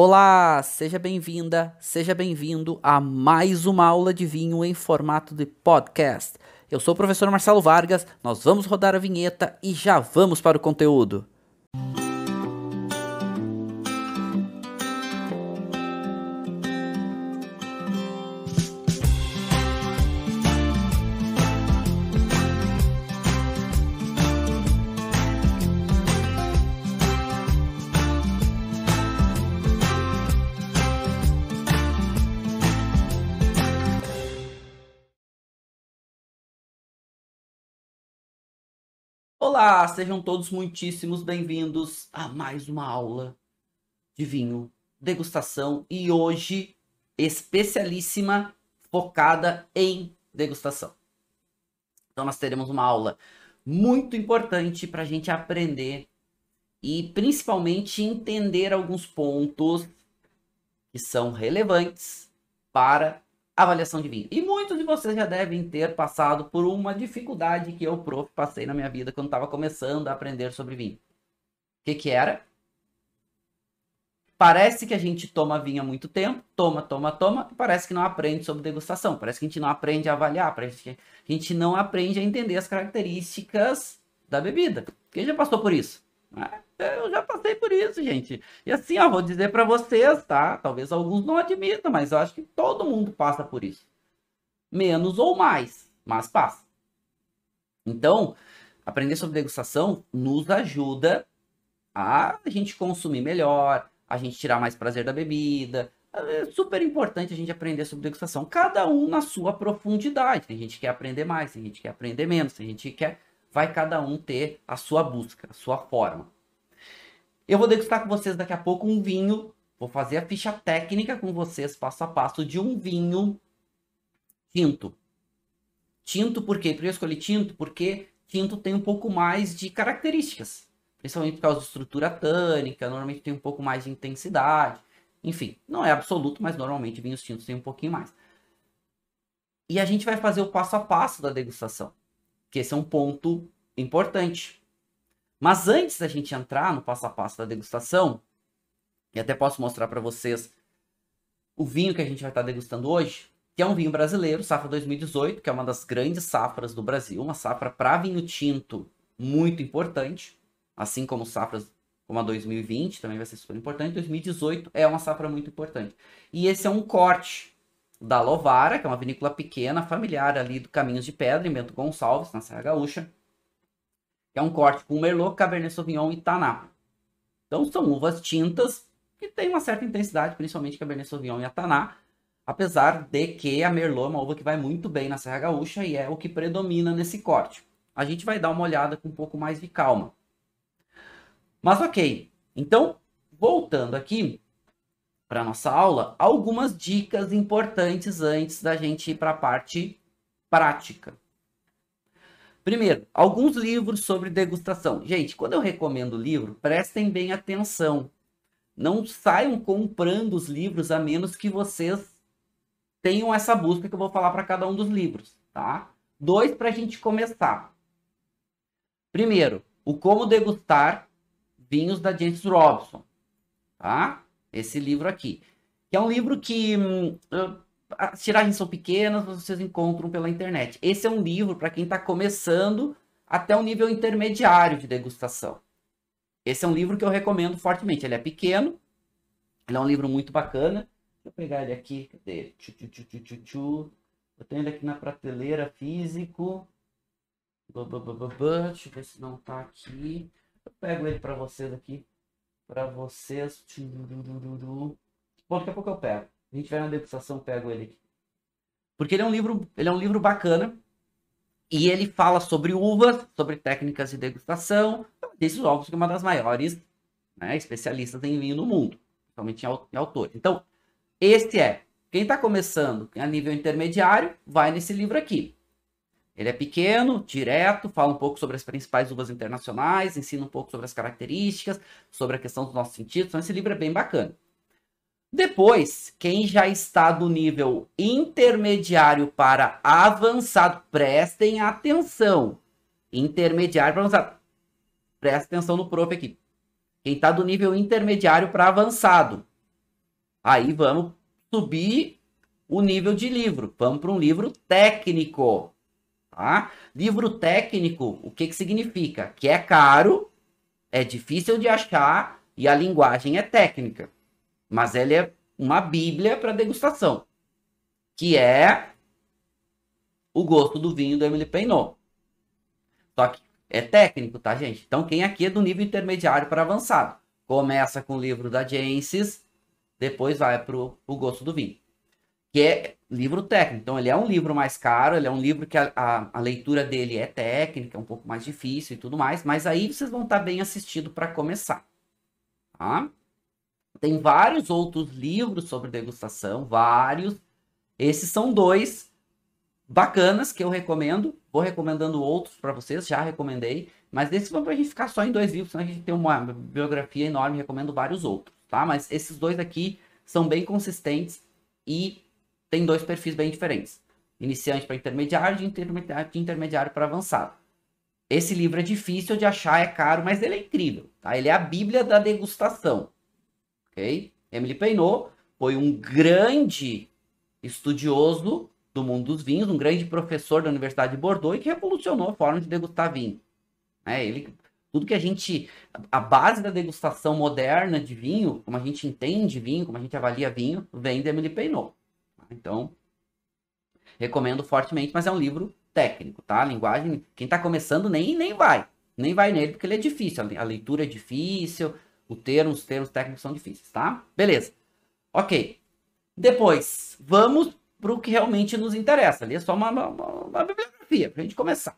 Olá, seja bem-vinda, seja bem-vindo a mais uma aula de vinho em formato de podcast. Eu sou o professor Marcelo Vargas, nós vamos rodar a vinheta e já vamos para o conteúdo. Olá, sejam todos muitíssimos bem-vindos a mais uma aula de vinho, degustação e hoje especialíssima focada em degustação. Então nós teremos uma aula muito importante para a gente aprender e principalmente entender alguns pontos que são relevantes para avaliação de vinho. E muitos vocês já devem ter passado por uma dificuldade que eu, prof, passei na minha vida quando estava começando a aprender sobre vinho. O que, que era? Parece que a gente toma vinho há muito tempo, toma, toma, toma, e parece que não aprende sobre degustação, parece que a gente não aprende a avaliar, parece que a gente não aprende a entender as características da bebida. Quem já passou por isso? Ah, eu já passei por isso, gente. E assim, ó, vou dizer para vocês, tá? Talvez alguns não admitam, mas eu acho que todo mundo passa por isso menos ou mais, mas passa. Então, aprender sobre degustação nos ajuda a gente consumir melhor, a gente tirar mais prazer da bebida. É super importante a gente aprender sobre degustação, cada um na sua profundidade. Tem gente que quer aprender mais, tem gente que quer aprender menos, tem gente que quer. Vai cada um ter a sua busca, a sua forma. Eu vou degustar com vocês daqui a pouco um vinho. Vou fazer a ficha técnica com vocês, passo a passo, de um vinho tinto. Tinto por quê? que eu escolhi tinto porque tinto tem um pouco mais de características, principalmente por causa de estrutura tânica, normalmente tem um pouco mais de intensidade, enfim, não é absoluto, mas normalmente vinhos tintos tem um pouquinho mais. E a gente vai fazer o passo a passo da degustação, que esse é um ponto importante. Mas antes da gente entrar no passo a passo da degustação, e até posso mostrar para vocês o vinho que a gente vai estar degustando hoje, que é um vinho brasileiro, safra 2018, que é uma das grandes safras do Brasil, uma safra para vinho tinto muito importante, assim como safras como a 2020 também vai ser super importante, 2018 é uma safra muito importante. E esse é um corte da Lovara, que é uma vinícola pequena, familiar ali do Caminhos de Pedra, em Bento Gonçalves, na Serra Gaúcha, que é um corte com Merlot, Cabernet Sauvignon e Taná. Então são uvas tintas que têm uma certa intensidade, principalmente Cabernet Sauvignon e Taná, Apesar de que a Merlot é uma uva que vai muito bem na Serra Gaúcha e é o que predomina nesse corte. A gente vai dar uma olhada com um pouco mais de calma. Mas ok, então voltando aqui para nossa aula, algumas dicas importantes antes da gente ir para a parte prática. Primeiro, alguns livros sobre degustação. Gente, quando eu recomendo livro, prestem bem atenção. Não saiam comprando os livros a menos que vocês tenham essa busca que eu vou falar para cada um dos livros, tá? Dois para a gente começar. Primeiro, o Como Degustar Vinhos da James Robson, tá? Esse livro aqui. Que é um livro que hum, ah, as tiragens são pequenas, vocês encontram pela internet. Esse é um livro para quem está começando até um nível intermediário de degustação. Esse é um livro que eu recomendo fortemente. Ele é pequeno, ele é um livro muito bacana Deixa eu pegar ele aqui. Cadê? Tchu, tchu, tchu, tchu, tchu, tchu. Eu tenho ele aqui na prateleira físico. Bá, bá, bá, Deixa eu ver se não tá aqui. Eu pego ele para vocês aqui. Para vocês. Bom, daqui a pouco eu pego. A gente vai na degustação, pego ele aqui. Porque ele é um livro, ele é um livro bacana. E ele fala sobre uvas, sobre técnicas de degustação. Desses então, ovos que é uma das maiores né, especialistas em vinho no mundo, principalmente em autores. Então, este é. Quem está começando a nível intermediário, vai nesse livro aqui. Ele é pequeno, direto, fala um pouco sobre as principais uvas internacionais, ensina um pouco sobre as características, sobre a questão dos nossos sentidos. Então, esse livro é bem bacana. Depois, quem já está do nível intermediário para avançado, prestem atenção. Intermediário para avançado. Presta atenção no prof aqui. Quem está do nível intermediário para avançado Aí vamos subir o nível de livro. Vamos para um livro técnico. Tá? Livro técnico, o que, que significa? Que é caro, é difícil de achar e a linguagem é técnica. Mas ele é uma bíblia para degustação, que é o gosto do vinho do Emily Peinot. Só que é técnico, tá, gente? Então, quem aqui é do nível intermediário para avançado? Começa com o livro da Jensis, depois vai para o gosto do vinho, que é livro técnico. Então, ele é um livro mais caro, ele é um livro que a, a, a leitura dele é técnica, é um pouco mais difícil e tudo mais, mas aí vocês vão estar tá bem assistido para começar. Tá? Tem vários outros livros sobre degustação, vários. Esses são dois bacanas que eu recomendo. Vou recomendando outros para vocês, já recomendei. Mas desse vamos a gente ficar só em dois livros, senão a gente tem uma biografia enorme, recomendo vários outros tá? Mas esses dois aqui são bem consistentes e tem dois perfis bem diferentes. Iniciante para intermediário, de intermediário, intermediário para avançado. Esse livro é difícil de achar, é caro, mas ele é incrível, tá? Ele é a bíblia da degustação, ok? Emily Peinot foi um grande estudioso do mundo dos vinhos, um grande professor da Universidade de Bordeaux e que revolucionou a forma de degustar vinho. É, ele tudo que a gente. A base da degustação moderna de vinho, como a gente entende vinho, como a gente avalia vinho, vem de Emily Peinot. Tá? Então, recomendo fortemente, mas é um livro técnico, tá? A linguagem, quem está começando nem, nem vai. Nem vai nele, porque ele é difícil. A leitura é difícil, o termo, os termos técnicos são difíceis, tá? Beleza. Ok. Depois, vamos para o que realmente nos interessa. Ali é só uma, uma, uma bibliografia, para a gente começar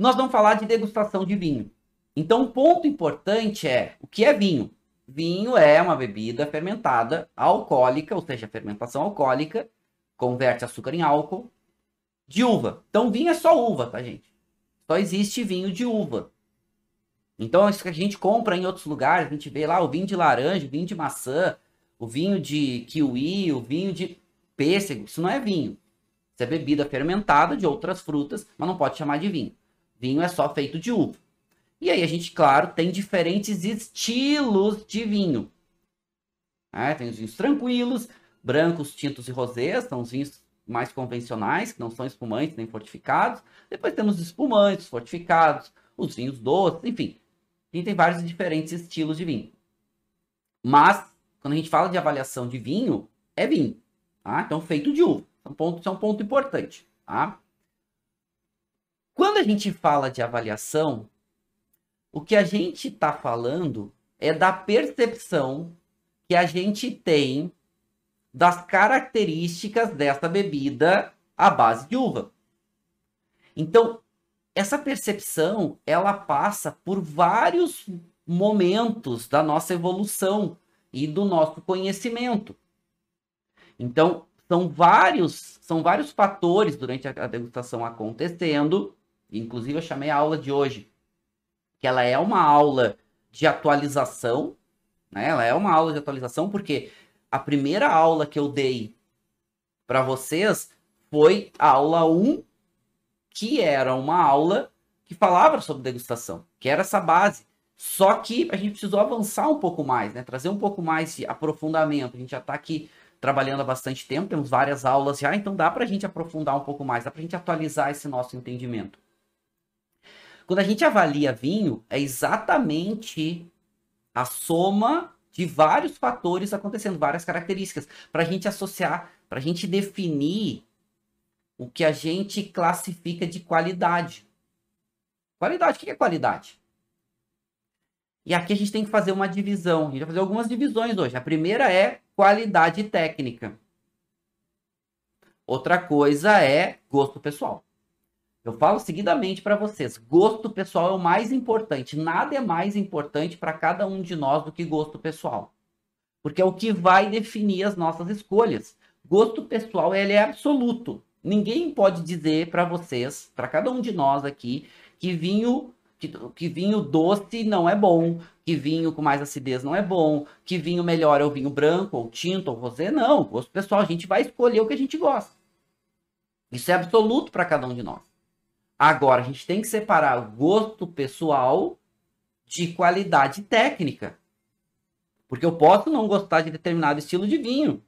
nós vamos falar de degustação de vinho. Então, um ponto importante é o que é vinho? Vinho é uma bebida fermentada alcoólica, ou seja, fermentação alcoólica, converte açúcar em álcool, de uva. Então, vinho é só uva, tá, gente? Só existe vinho de uva. Então, isso que a gente compra em outros lugares, a gente vê lá o vinho de laranja, o vinho de maçã, o vinho de kiwi, o vinho de pêssego. Isso não é vinho. Isso é bebida fermentada de outras frutas, mas não pode chamar de vinho. Vinho é só feito de uva. E aí a gente, claro, tem diferentes estilos de vinho. É, tem os vinhos tranquilos, brancos, tintos e rosés, são os vinhos mais convencionais, que não são espumantes nem fortificados. Depois temos os espumantes, fortificados, os vinhos doces, enfim. A gente tem vários diferentes estilos de vinho. Mas, quando a gente fala de avaliação de vinho, é vinho. Tá? Então, feito de uva. um então, ponto, isso é um ponto importante. Tá? Quando a gente fala de avaliação, o que a gente está falando é da percepção que a gente tem das características dessa bebida à base de uva. Então, essa percepção, ela passa por vários momentos da nossa evolução e do nosso conhecimento. Então, são vários, são vários fatores durante a degustação acontecendo Inclusive, eu chamei a aula de hoje, que ela é uma aula de atualização, né? Ela é uma aula de atualização, porque a primeira aula que eu dei para vocês foi a aula 1, que era uma aula que falava sobre degustação, que era essa base. Só que a gente precisou avançar um pouco mais, né? Trazer um pouco mais de aprofundamento. A gente já está aqui trabalhando há bastante tempo, temos várias aulas já, então dá para a gente aprofundar um pouco mais, dá para a gente atualizar esse nosso entendimento. Quando a gente avalia vinho, é exatamente a soma de vários fatores acontecendo, várias características, para a gente associar, para a gente definir o que a gente classifica de qualidade. Qualidade, o que é qualidade? E aqui a gente tem que fazer uma divisão. A gente vai fazer algumas divisões hoje. A primeira é qualidade técnica. Outra coisa é gosto pessoal. Eu falo seguidamente para vocês: gosto pessoal é o mais importante. Nada é mais importante para cada um de nós do que gosto pessoal. Porque é o que vai definir as nossas escolhas. Gosto pessoal ele é absoluto. Ninguém pode dizer para vocês, para cada um de nós aqui, que vinho que, que, vinho doce não é bom, que vinho com mais acidez não é bom, que vinho melhor é o vinho branco, ou tinto, ou rosé, não. Gosto pessoal, a gente vai escolher o que a gente gosta. Isso é absoluto para cada um de nós. Agora, a gente tem que separar gosto pessoal de qualidade técnica. Porque eu posso não gostar de determinado estilo de vinho,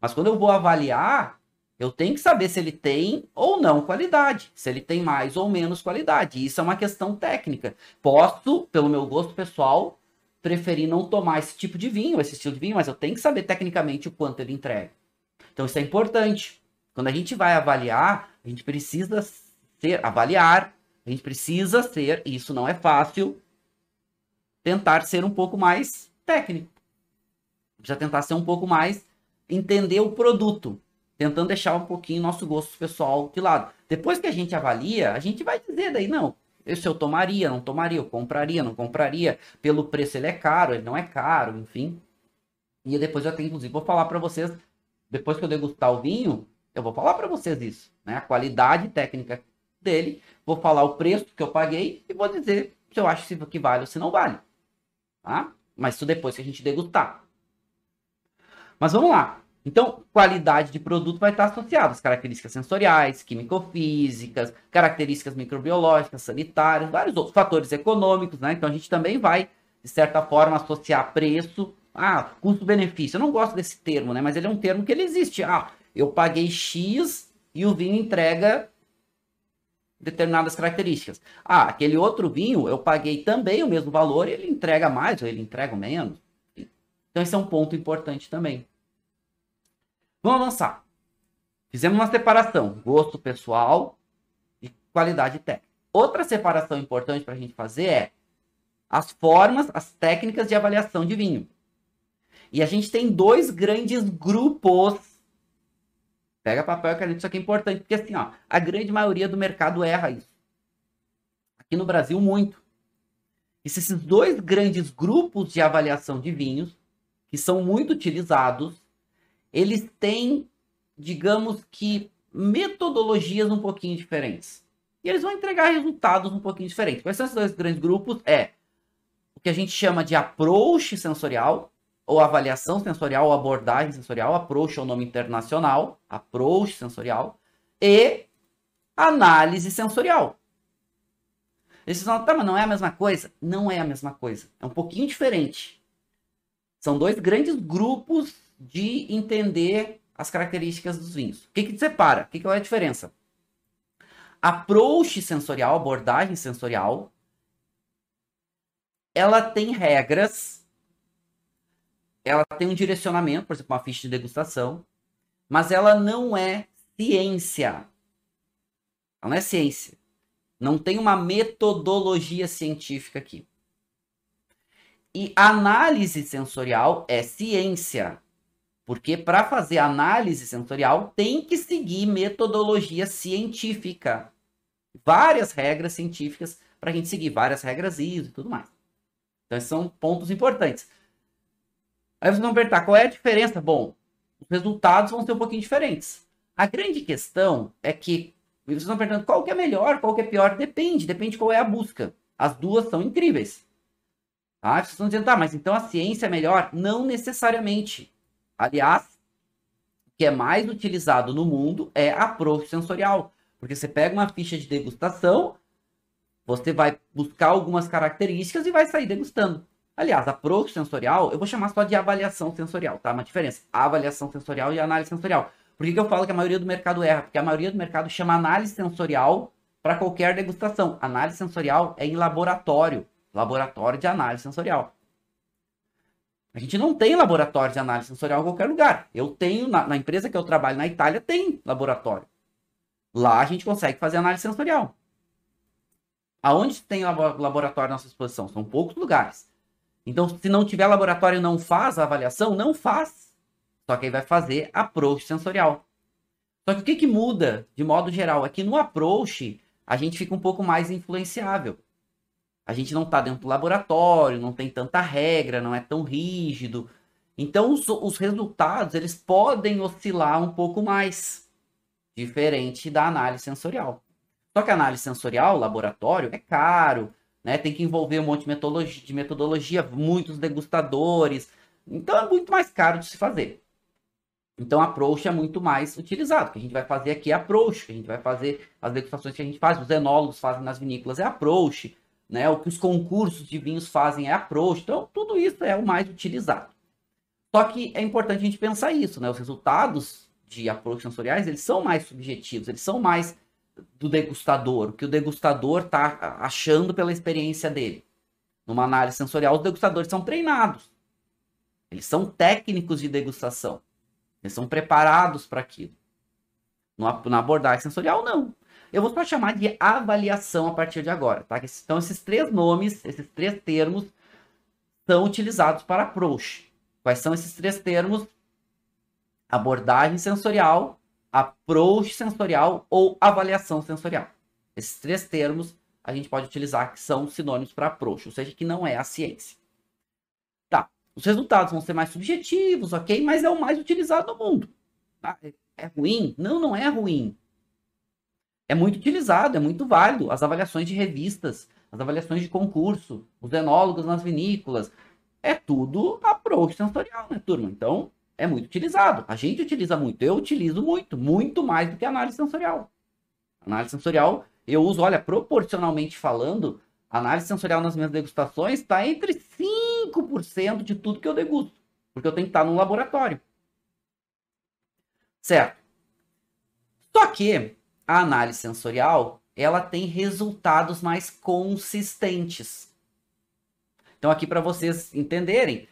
mas quando eu vou avaliar, eu tenho que saber se ele tem ou não qualidade, se ele tem mais ou menos qualidade. Isso é uma questão técnica. Posso, pelo meu gosto pessoal, preferir não tomar esse tipo de vinho, esse estilo de vinho, mas eu tenho que saber tecnicamente o quanto ele entrega. Então isso é importante. Quando a gente vai avaliar, a gente precisa ser avaliar, a gente precisa ser, e isso não é fácil, tentar ser um pouco mais técnico. Já tentar ser um pouco mais entender o produto, tentando deixar um pouquinho nosso gosto pessoal de lado. Depois que a gente avalia, a gente vai dizer daí não, esse eu tomaria, não tomaria, eu compraria, não compraria, pelo preço ele é caro, ele não é caro, enfim. E depois eu até inclusive vou falar para vocês, depois que eu degustar o vinho, eu vou falar para vocês isso, né? A qualidade técnica dele, vou falar o preço que eu paguei e vou dizer se eu acho que vale ou se não vale. Tá? Mas isso depois que a gente degustar. Mas vamos lá. Então, qualidade de produto vai estar associada às características sensoriais, químico-físicas, características microbiológicas, sanitárias, vários outros fatores econômicos, né? Então, a gente também vai, de certa forma, associar preço a custo-benefício. Eu não gosto desse termo, né? Mas ele é um termo que ele existe. Ah, eu paguei X e o vinho entrega determinadas características. Ah, aquele outro vinho eu paguei também o mesmo valor, ele entrega mais ou ele entrega menos. Então esse é um ponto importante também. Vamos avançar. Fizemos uma separação, gosto pessoal e qualidade técnica. Outra separação importante para a gente fazer é as formas, as técnicas de avaliação de vinho. E a gente tem dois grandes grupos Pega papel e caneta, isso aqui é importante, porque assim, ó, a grande maioria do mercado erra isso. Aqui no Brasil, muito. E se esses dois grandes grupos de avaliação de vinhos, que são muito utilizados, eles têm, digamos que, metodologias um pouquinho diferentes. E eles vão entregar resultados um pouquinho diferentes. Quais são esses dois grandes grupos? É o que a gente chama de approach sensorial, ou avaliação sensorial, ou abordagem sensorial, approach é o nome internacional, approach sensorial, e análise sensorial. Esses falam, tá, mas não é a mesma coisa? Não é a mesma coisa, é um pouquinho diferente. São dois grandes grupos de entender as características dos vinhos. O que, que separa? O que, que é a diferença? Approach sensorial, abordagem sensorial, ela tem regras ela tem um direcionamento, por exemplo, uma ficha de degustação, mas ela não é ciência. Ela não é ciência. Não tem uma metodologia científica aqui. E análise sensorial é ciência. Porque para fazer análise sensorial tem que seguir metodologia científica. Várias regras científicas para a gente seguir, várias regras ISO e tudo mais. Então, esses são pontos importantes. Aí vocês vão perguntar qual é a diferença? Bom, os resultados vão ser um pouquinho diferentes. A grande questão é que vocês estão perguntando qual que é melhor, qual que é pior, depende, depende qual é a busca. As duas são incríveis. Tá? Vocês estão dizendo, tá, mas então a ciência é melhor? Não necessariamente. Aliás, o que é mais utilizado no mundo é a profissensorial. Porque você pega uma ficha de degustação, você vai buscar algumas características e vai sair degustando. Aliás, a sensorial eu vou chamar só de avaliação sensorial, tá? Uma diferença. avaliação sensorial e análise sensorial. Por que, que eu falo que a maioria do mercado erra? Porque a maioria do mercado chama análise sensorial para qualquer degustação. Análise sensorial é em laboratório. Laboratório de análise sensorial. A gente não tem laboratório de análise sensorial em qualquer lugar. Eu tenho, na, na empresa que eu trabalho na Itália, tem laboratório. Lá a gente consegue fazer análise sensorial. Aonde tem laboratório na nossa exposição? São poucos lugares. Então, se não tiver laboratório, não faz a avaliação? Não faz. Só que aí vai fazer approach sensorial. Só que o que, que muda, de modo geral, é que no approach a gente fica um pouco mais influenciável. A gente não está dentro do laboratório, não tem tanta regra, não é tão rígido. Então, os, os resultados, eles podem oscilar um pouco mais. Diferente da análise sensorial. Só que a análise sensorial, laboratório, é caro, né? Tem que envolver um monte de metodologia, de metodologia, muitos degustadores. Então é muito mais caro de se fazer. Então a approach é muito mais utilizado. O que a gente vai fazer aqui é approach, que a gente vai fazer as degustações que a gente faz, os enólogos fazem nas vinícolas é approach, né? O que os concursos de vinhos fazem é approach. Então tudo isso é o mais utilizado. Só que é importante a gente pensar isso, né? Os resultados de approach sensoriais, eles são mais subjetivos, eles são mais do degustador, o que o degustador está achando pela experiência dele. Numa análise sensorial, os degustadores são treinados. Eles são técnicos de degustação. Eles são preparados para aquilo. Na abordagem sensorial, não. Eu vou só chamar de avaliação a partir de agora, tá? Então, esses três nomes, esses três termos, são utilizados para approach. Quais são esses três termos? Abordagem sensorial, approach sensorial ou avaliação sensorial. Esses três termos a gente pode utilizar que são sinônimos para approach, ou seja, que não é a ciência. Tá. Os resultados vão ser mais subjetivos, ok? Mas é o mais utilizado no mundo. Tá, é, é ruim? Não, não é ruim. É muito utilizado, é muito válido. As avaliações de revistas, as avaliações de concurso, os enólogos nas vinícolas, é tudo approach sensorial, né, turma? Então, é muito utilizado. A gente utiliza muito, eu utilizo muito, muito mais do que a análise sensorial. análise sensorial, eu uso, olha, proporcionalmente falando, a análise sensorial nas minhas degustações está entre 5% de tudo que eu degusto, porque eu tenho que estar tá no laboratório. Certo. Só que a análise sensorial, ela tem resultados mais consistentes. Então aqui para vocês entenderem,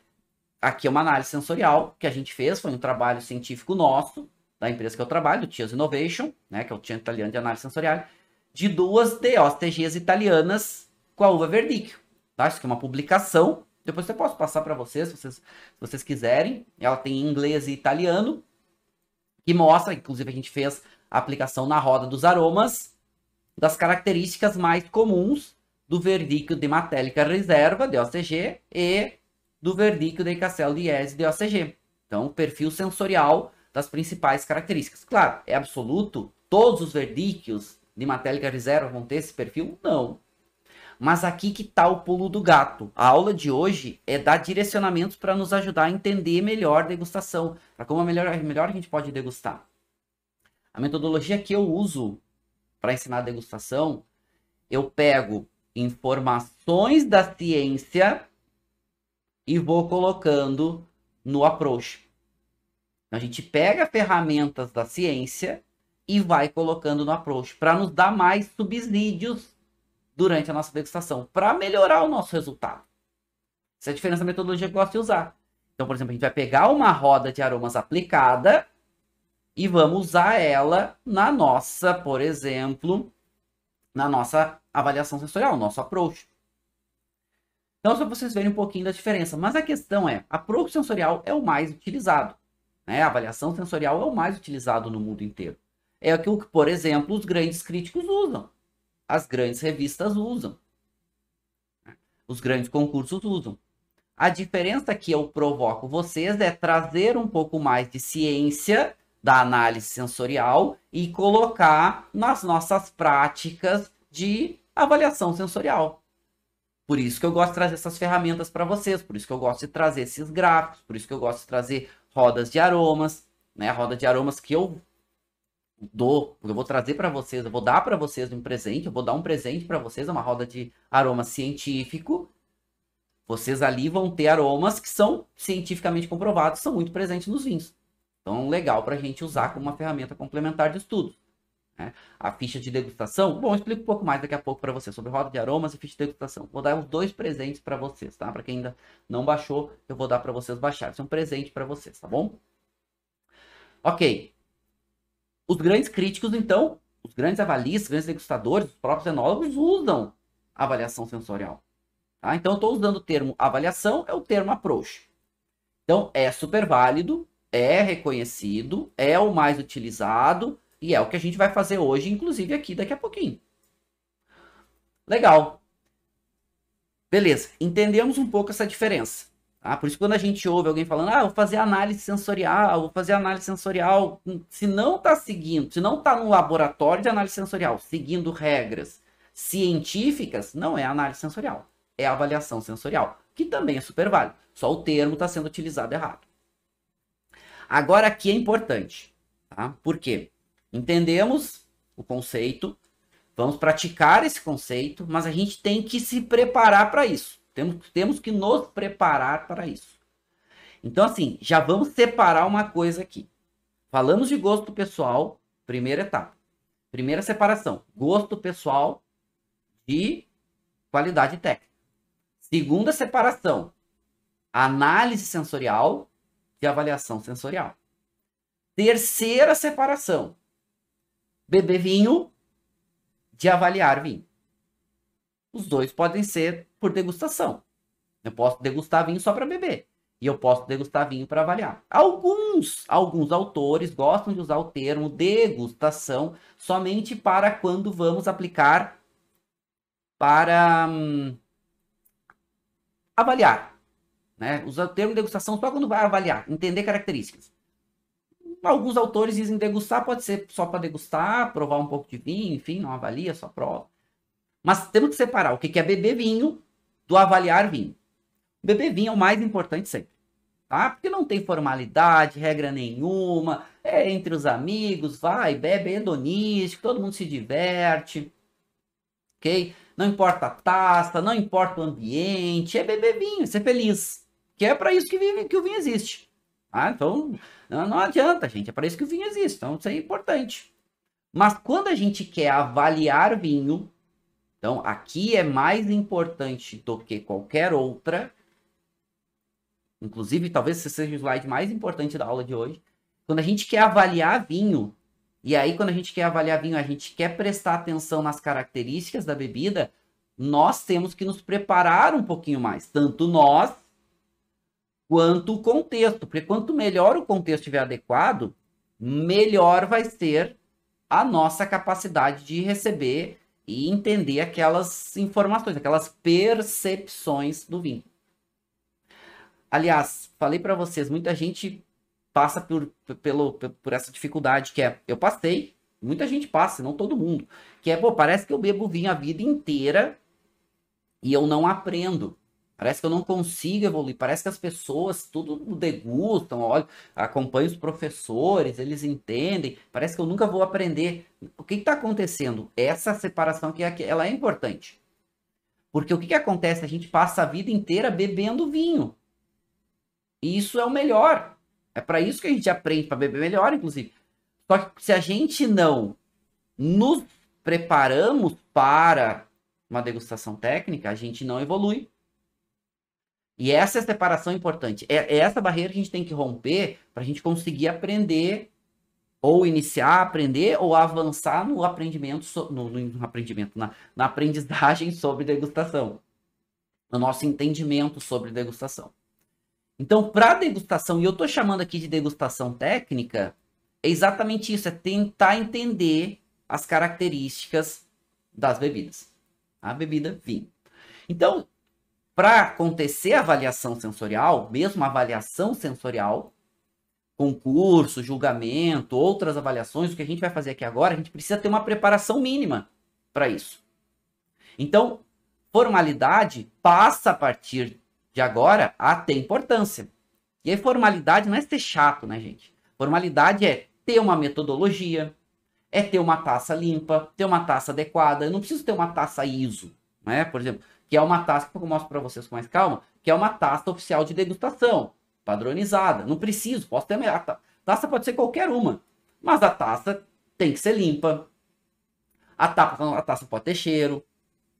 aqui é uma análise sensorial que a gente fez, foi um trabalho científico nosso, da empresa que eu trabalho, o Tias Innovation, né, que é o Tian Italiano de Análise Sensorial, de duas DOSTGs italianas com a uva verdicchio. Tá? Isso aqui é uma publicação, depois eu posso passar para vocês, vocês, se vocês quiserem. Ela tem inglês e italiano, que mostra, inclusive a gente fez a aplicação na roda dos aromas, das características mais comuns do verdicchio de Matélica Reserva, DOCG, e do Verdicchio, de Castelo, de e de OCG. Então, o perfil sensorial das principais características. Claro, é absoluto? Todos os verdíquios de Matélica reserva vão ter esse perfil? Não. Mas aqui que está o pulo do gato. A aula de hoje é dar direcionamentos para nos ajudar a entender melhor a degustação, para como a é melhor, melhor a gente pode degustar. A metodologia que eu uso para ensinar a degustação, eu pego informações da ciência e vou colocando no approach. Então, a gente pega ferramentas da ciência e vai colocando no approach para nos dar mais subsídios durante a nossa degustação, para melhorar o nosso resultado. Essa é a diferença da metodologia que eu gosto de usar. Então, por exemplo, a gente vai pegar uma roda de aromas aplicada e vamos usar ela na nossa, por exemplo, na nossa avaliação sensorial, nosso approach. Então, só vocês verem um pouquinho da diferença. Mas a questão é, a probe sensorial é o mais utilizado. Né? A avaliação sensorial é o mais utilizado no mundo inteiro. É aquilo que, por exemplo, os grandes críticos usam. As grandes revistas usam. Os grandes concursos usam. A diferença que eu provoco vocês é trazer um pouco mais de ciência da análise sensorial e colocar nas nossas práticas de avaliação sensorial. Por isso que eu gosto de trazer essas ferramentas para vocês, por isso que eu gosto de trazer esses gráficos, por isso que eu gosto de trazer rodas de aromas, né? Roda de aromas que eu dou, eu vou trazer para vocês, eu vou dar para vocês um presente, eu vou dar um presente para vocês, é uma roda de aroma científico. Vocês ali vão ter aromas que são cientificamente comprovados, são muito presentes nos vinhos. Então, legal para a gente usar como uma ferramenta complementar de estudo. Né? A ficha de degustação, bom, eu explico um pouco mais daqui a pouco para você sobre roda de aromas e ficha de degustação. Vou dar os dois presentes para vocês, tá? Para quem ainda não baixou, eu vou dar para vocês baixar. Isso é um presente para vocês, tá bom? Ok. Os grandes críticos, então, os grandes avalistas, grandes degustadores, os próprios enólogos usam avaliação sensorial. Tá? Então, eu estou usando o termo avaliação, é o termo approach. Então, é super válido, é reconhecido, é o mais utilizado, e é o que a gente vai fazer hoje, inclusive aqui daqui a pouquinho. Legal. Beleza, entendemos um pouco essa diferença. Tá? Por isso, quando a gente ouve alguém falando, ah, vou fazer análise sensorial, vou fazer análise sensorial, se não está seguindo, se não está no laboratório de análise sensorial, seguindo regras científicas, não é análise sensorial, é avaliação sensorial, que também é super válido. Só o termo está sendo utilizado errado. Agora, aqui é importante, tá? Por quê? Entendemos o conceito, vamos praticar esse conceito, mas a gente tem que se preparar para isso. Temos, temos que nos preparar para isso. Então, assim, já vamos separar uma coisa aqui. Falamos de gosto pessoal, primeira etapa. Primeira separação: gosto pessoal de qualidade técnica. Segunda separação: análise sensorial de avaliação sensorial. Terceira separação: beber vinho, de avaliar vinho. Os dois podem ser por degustação. Eu posso degustar vinho só para beber e eu posso degustar vinho para avaliar. Alguns, alguns autores gostam de usar o termo degustação somente para quando vamos aplicar para hum, avaliar, né? Usar o termo degustação só quando vai avaliar, entender características alguns autores dizem degustar pode ser só para degustar, provar um pouco de vinho, enfim, não avalia, só prova. Mas temos que separar o que é beber vinho do avaliar vinho. Beber vinho é o mais importante sempre, tá? Porque não tem formalidade, regra nenhuma, é entre os amigos, vai, bebe, é hedonístico, todo mundo se diverte, ok? Não importa a taça, não importa o ambiente, é beber vinho, ser feliz, que é para isso que, vive, que o vinho existe. Ah, então, não, não adianta, gente. É para isso que o vinho existe. Então, isso é importante. Mas quando a gente quer avaliar vinho, então aqui é mais importante do que qualquer outra. Inclusive, talvez esse seja o slide mais importante da aula de hoje. Quando a gente quer avaliar vinho, e aí quando a gente quer avaliar vinho, a gente quer prestar atenção nas características da bebida, nós temos que nos preparar um pouquinho mais, tanto nós quanto o contexto, porque quanto melhor o contexto estiver adequado, melhor vai ser a nossa capacidade de receber e entender aquelas informações, aquelas percepções do vinho. Aliás, falei para vocês, muita gente passa por, pelo, por essa dificuldade que é, eu passei, muita gente passa, não todo mundo, que é, pô, parece que eu bebo vinho a vida inteira e eu não aprendo. Parece que eu não consigo evoluir. Parece que as pessoas tudo degustam, olha, acompanham os professores, eles entendem. Parece que eu nunca vou aprender. O que está acontecendo? Essa separação é que ela é importante. Porque o que, que acontece? A gente passa a vida inteira bebendo vinho. E isso é o melhor. É para isso que a gente aprende, para beber melhor, inclusive. Só que se a gente não nos preparamos para uma degustação técnica, a gente não evolui. E essa é a separação importante. É, é essa barreira que a gente tem que romper para a gente conseguir aprender, ou iniciar aprender, ou avançar no aprendimento, so, no, no, aprendimento, na, na aprendizagem sobre degustação. No nosso entendimento sobre degustação. Então, para degustação, e eu estou chamando aqui de degustação técnica, é exatamente isso: é tentar entender as características das bebidas. A bebida vinho. Então, para acontecer a avaliação sensorial, mesmo a avaliação sensorial, concurso, julgamento, outras avaliações, o que a gente vai fazer aqui agora, a gente precisa ter uma preparação mínima para isso. Então, formalidade passa a partir de agora a ter importância. E aí, formalidade não é ser chato, né, gente? Formalidade é ter uma metodologia, é ter uma taça limpa, ter uma taça adequada. Eu não preciso ter uma taça ISO, né? Por exemplo, que é uma taça que eu mostro para vocês com mais calma, que é uma taça oficial de degustação, padronizada. Não preciso, posso ter a taça pode ser qualquer uma, mas a taça tem que ser limpa. A, tapa, a taça pode ter cheiro,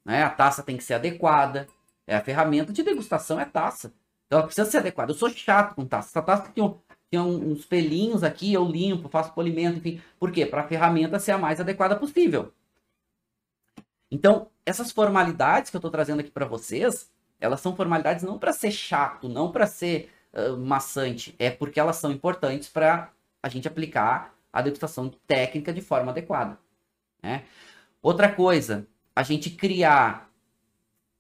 né? A taça tem que ser adequada. É a ferramenta de degustação é taça. Então ela precisa ser adequada. Eu sou chato com taça. Essa taça tem, um, tem uns pelinhos aqui, eu limpo, faço polimento, enfim. Por quê? Para a ferramenta ser a mais adequada possível. Então, essas formalidades que eu estou trazendo aqui para vocês, elas são formalidades não para ser chato, não para ser uh, maçante, é porque elas são importantes para a gente aplicar a degustação técnica de forma adequada. Né? Outra coisa, a gente criar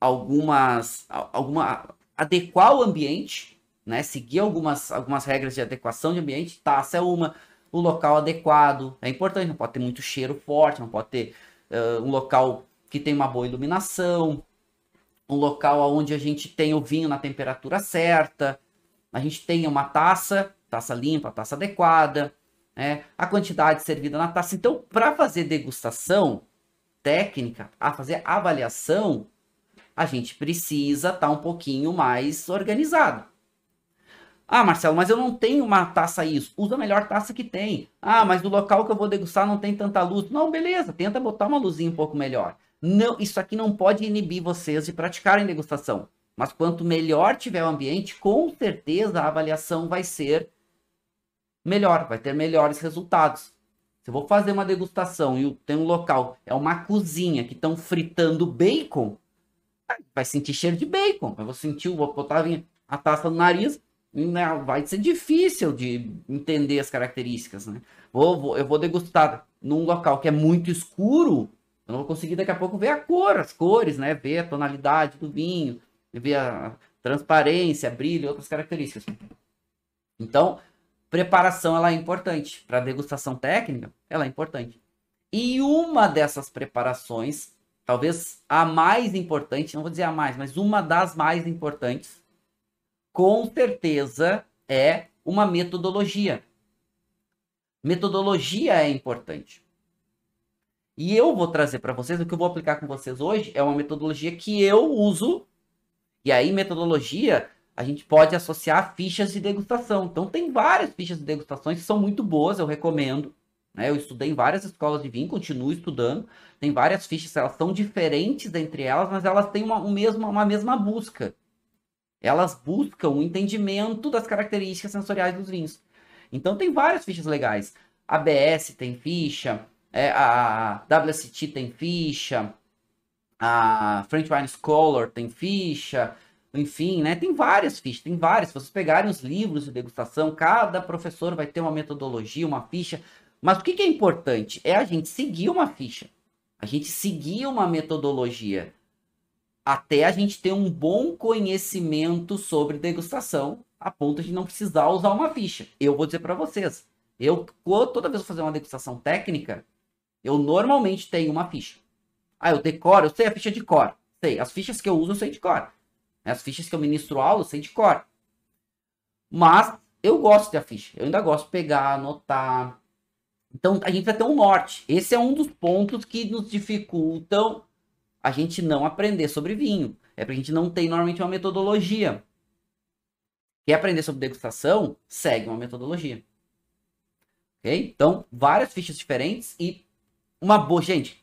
algumas, alguma, adequar o ambiente, né? Seguir algumas, algumas regras de adequação de ambiente, taça é uma, o local adequado é importante, não pode ter muito cheiro forte, não pode ter uh, um local que tem uma boa iluminação, um local onde a gente tem o vinho na temperatura certa, a gente tem uma taça, taça limpa, taça adequada, né? a quantidade servida na taça. Então, para fazer degustação técnica, a fazer avaliação, a gente precisa estar tá um pouquinho mais organizado. Ah, Marcelo, mas eu não tenho uma taça isso. Usa a melhor taça que tem. Ah, mas no local que eu vou degustar não tem tanta luz. Não, beleza, tenta botar uma luzinha um pouco melhor. Não, isso aqui não pode inibir vocês de praticarem degustação. Mas quanto melhor tiver o ambiente, com certeza a avaliação vai ser melhor, vai ter melhores resultados. Se eu vou fazer uma degustação e tem um local, é uma cozinha que estão fritando bacon, vai sentir cheiro de bacon. Eu vou sentir, vou botar a taça no nariz, né, vai ser difícil de entender as características, né? Vou, vou, eu vou degustar num local que é muito escuro, eu vou conseguir daqui a pouco ver a cor, as cores, né? Ver a tonalidade do vinho, ver a transparência, brilho, outras características. Então, preparação ela é importante. Para degustação técnica, ela é importante. E uma dessas preparações, talvez a mais importante, não vou dizer a mais, mas uma das mais importantes, com certeza é uma metodologia. Metodologia é importante. E eu vou trazer para vocês, o que eu vou aplicar com vocês hoje é uma metodologia que eu uso. E aí, metodologia, a gente pode associar fichas de degustação. Então, tem várias fichas de degustações que são muito boas, eu recomendo. Né? Eu estudei em várias escolas de vinho, continuo estudando. Tem várias fichas, elas são diferentes entre elas, mas elas têm uma, um mesmo, uma mesma busca. Elas buscam o entendimento das características sensoriais dos vinhos. Então, tem várias fichas legais. ABS tem ficha, é, a WST tem ficha, a Frontline Scholar tem ficha, enfim, né? Tem várias fichas, tem várias. Se vocês pegarem os livros de degustação, cada professor vai ter uma metodologia, uma ficha. Mas o que, que é importante? É a gente seguir uma ficha, a gente seguir uma metodologia, até a gente ter um bom conhecimento sobre degustação, a ponto de não precisar usar uma ficha. Eu vou dizer para vocês, eu toda vez que eu fazer uma degustação técnica, eu normalmente tenho uma ficha. Ah, eu decoro, eu sei a ficha de cor. Sei, as fichas que eu uso eu sei de cor. Né, as fichas que eu ministro aula eu sei de cor. Mas eu gosto da ficha. Eu ainda gosto de pegar, anotar. Então a gente vai ter um norte. Esse é um dos pontos que nos dificultam a gente não aprender sobre vinho. É porque a gente não tem normalmente uma metodologia. Quer aprender sobre degustação? Segue uma metodologia. Ok? Então, várias fichas diferentes e uma boa. Gente,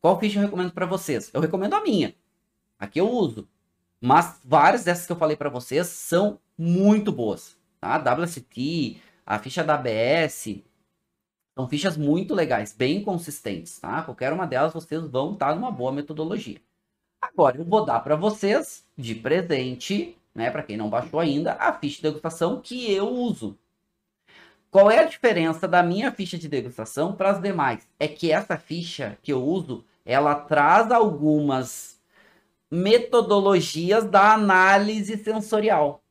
qual ficha eu recomendo para vocês? Eu recomendo a minha. Aqui eu uso. Mas várias dessas que eu falei para vocês são muito boas. Tá? A WST, a ficha da ABS. São fichas muito legais, bem consistentes, tá? Qualquer uma delas vocês vão estar tá numa boa metodologia. Agora eu vou dar para vocês de presente, né, para quem não baixou ainda, a ficha de degustação que eu uso, qual é a diferença da minha ficha de degustação para as demais? É que essa ficha que eu uso, ela traz algumas metodologias da análise sensorial.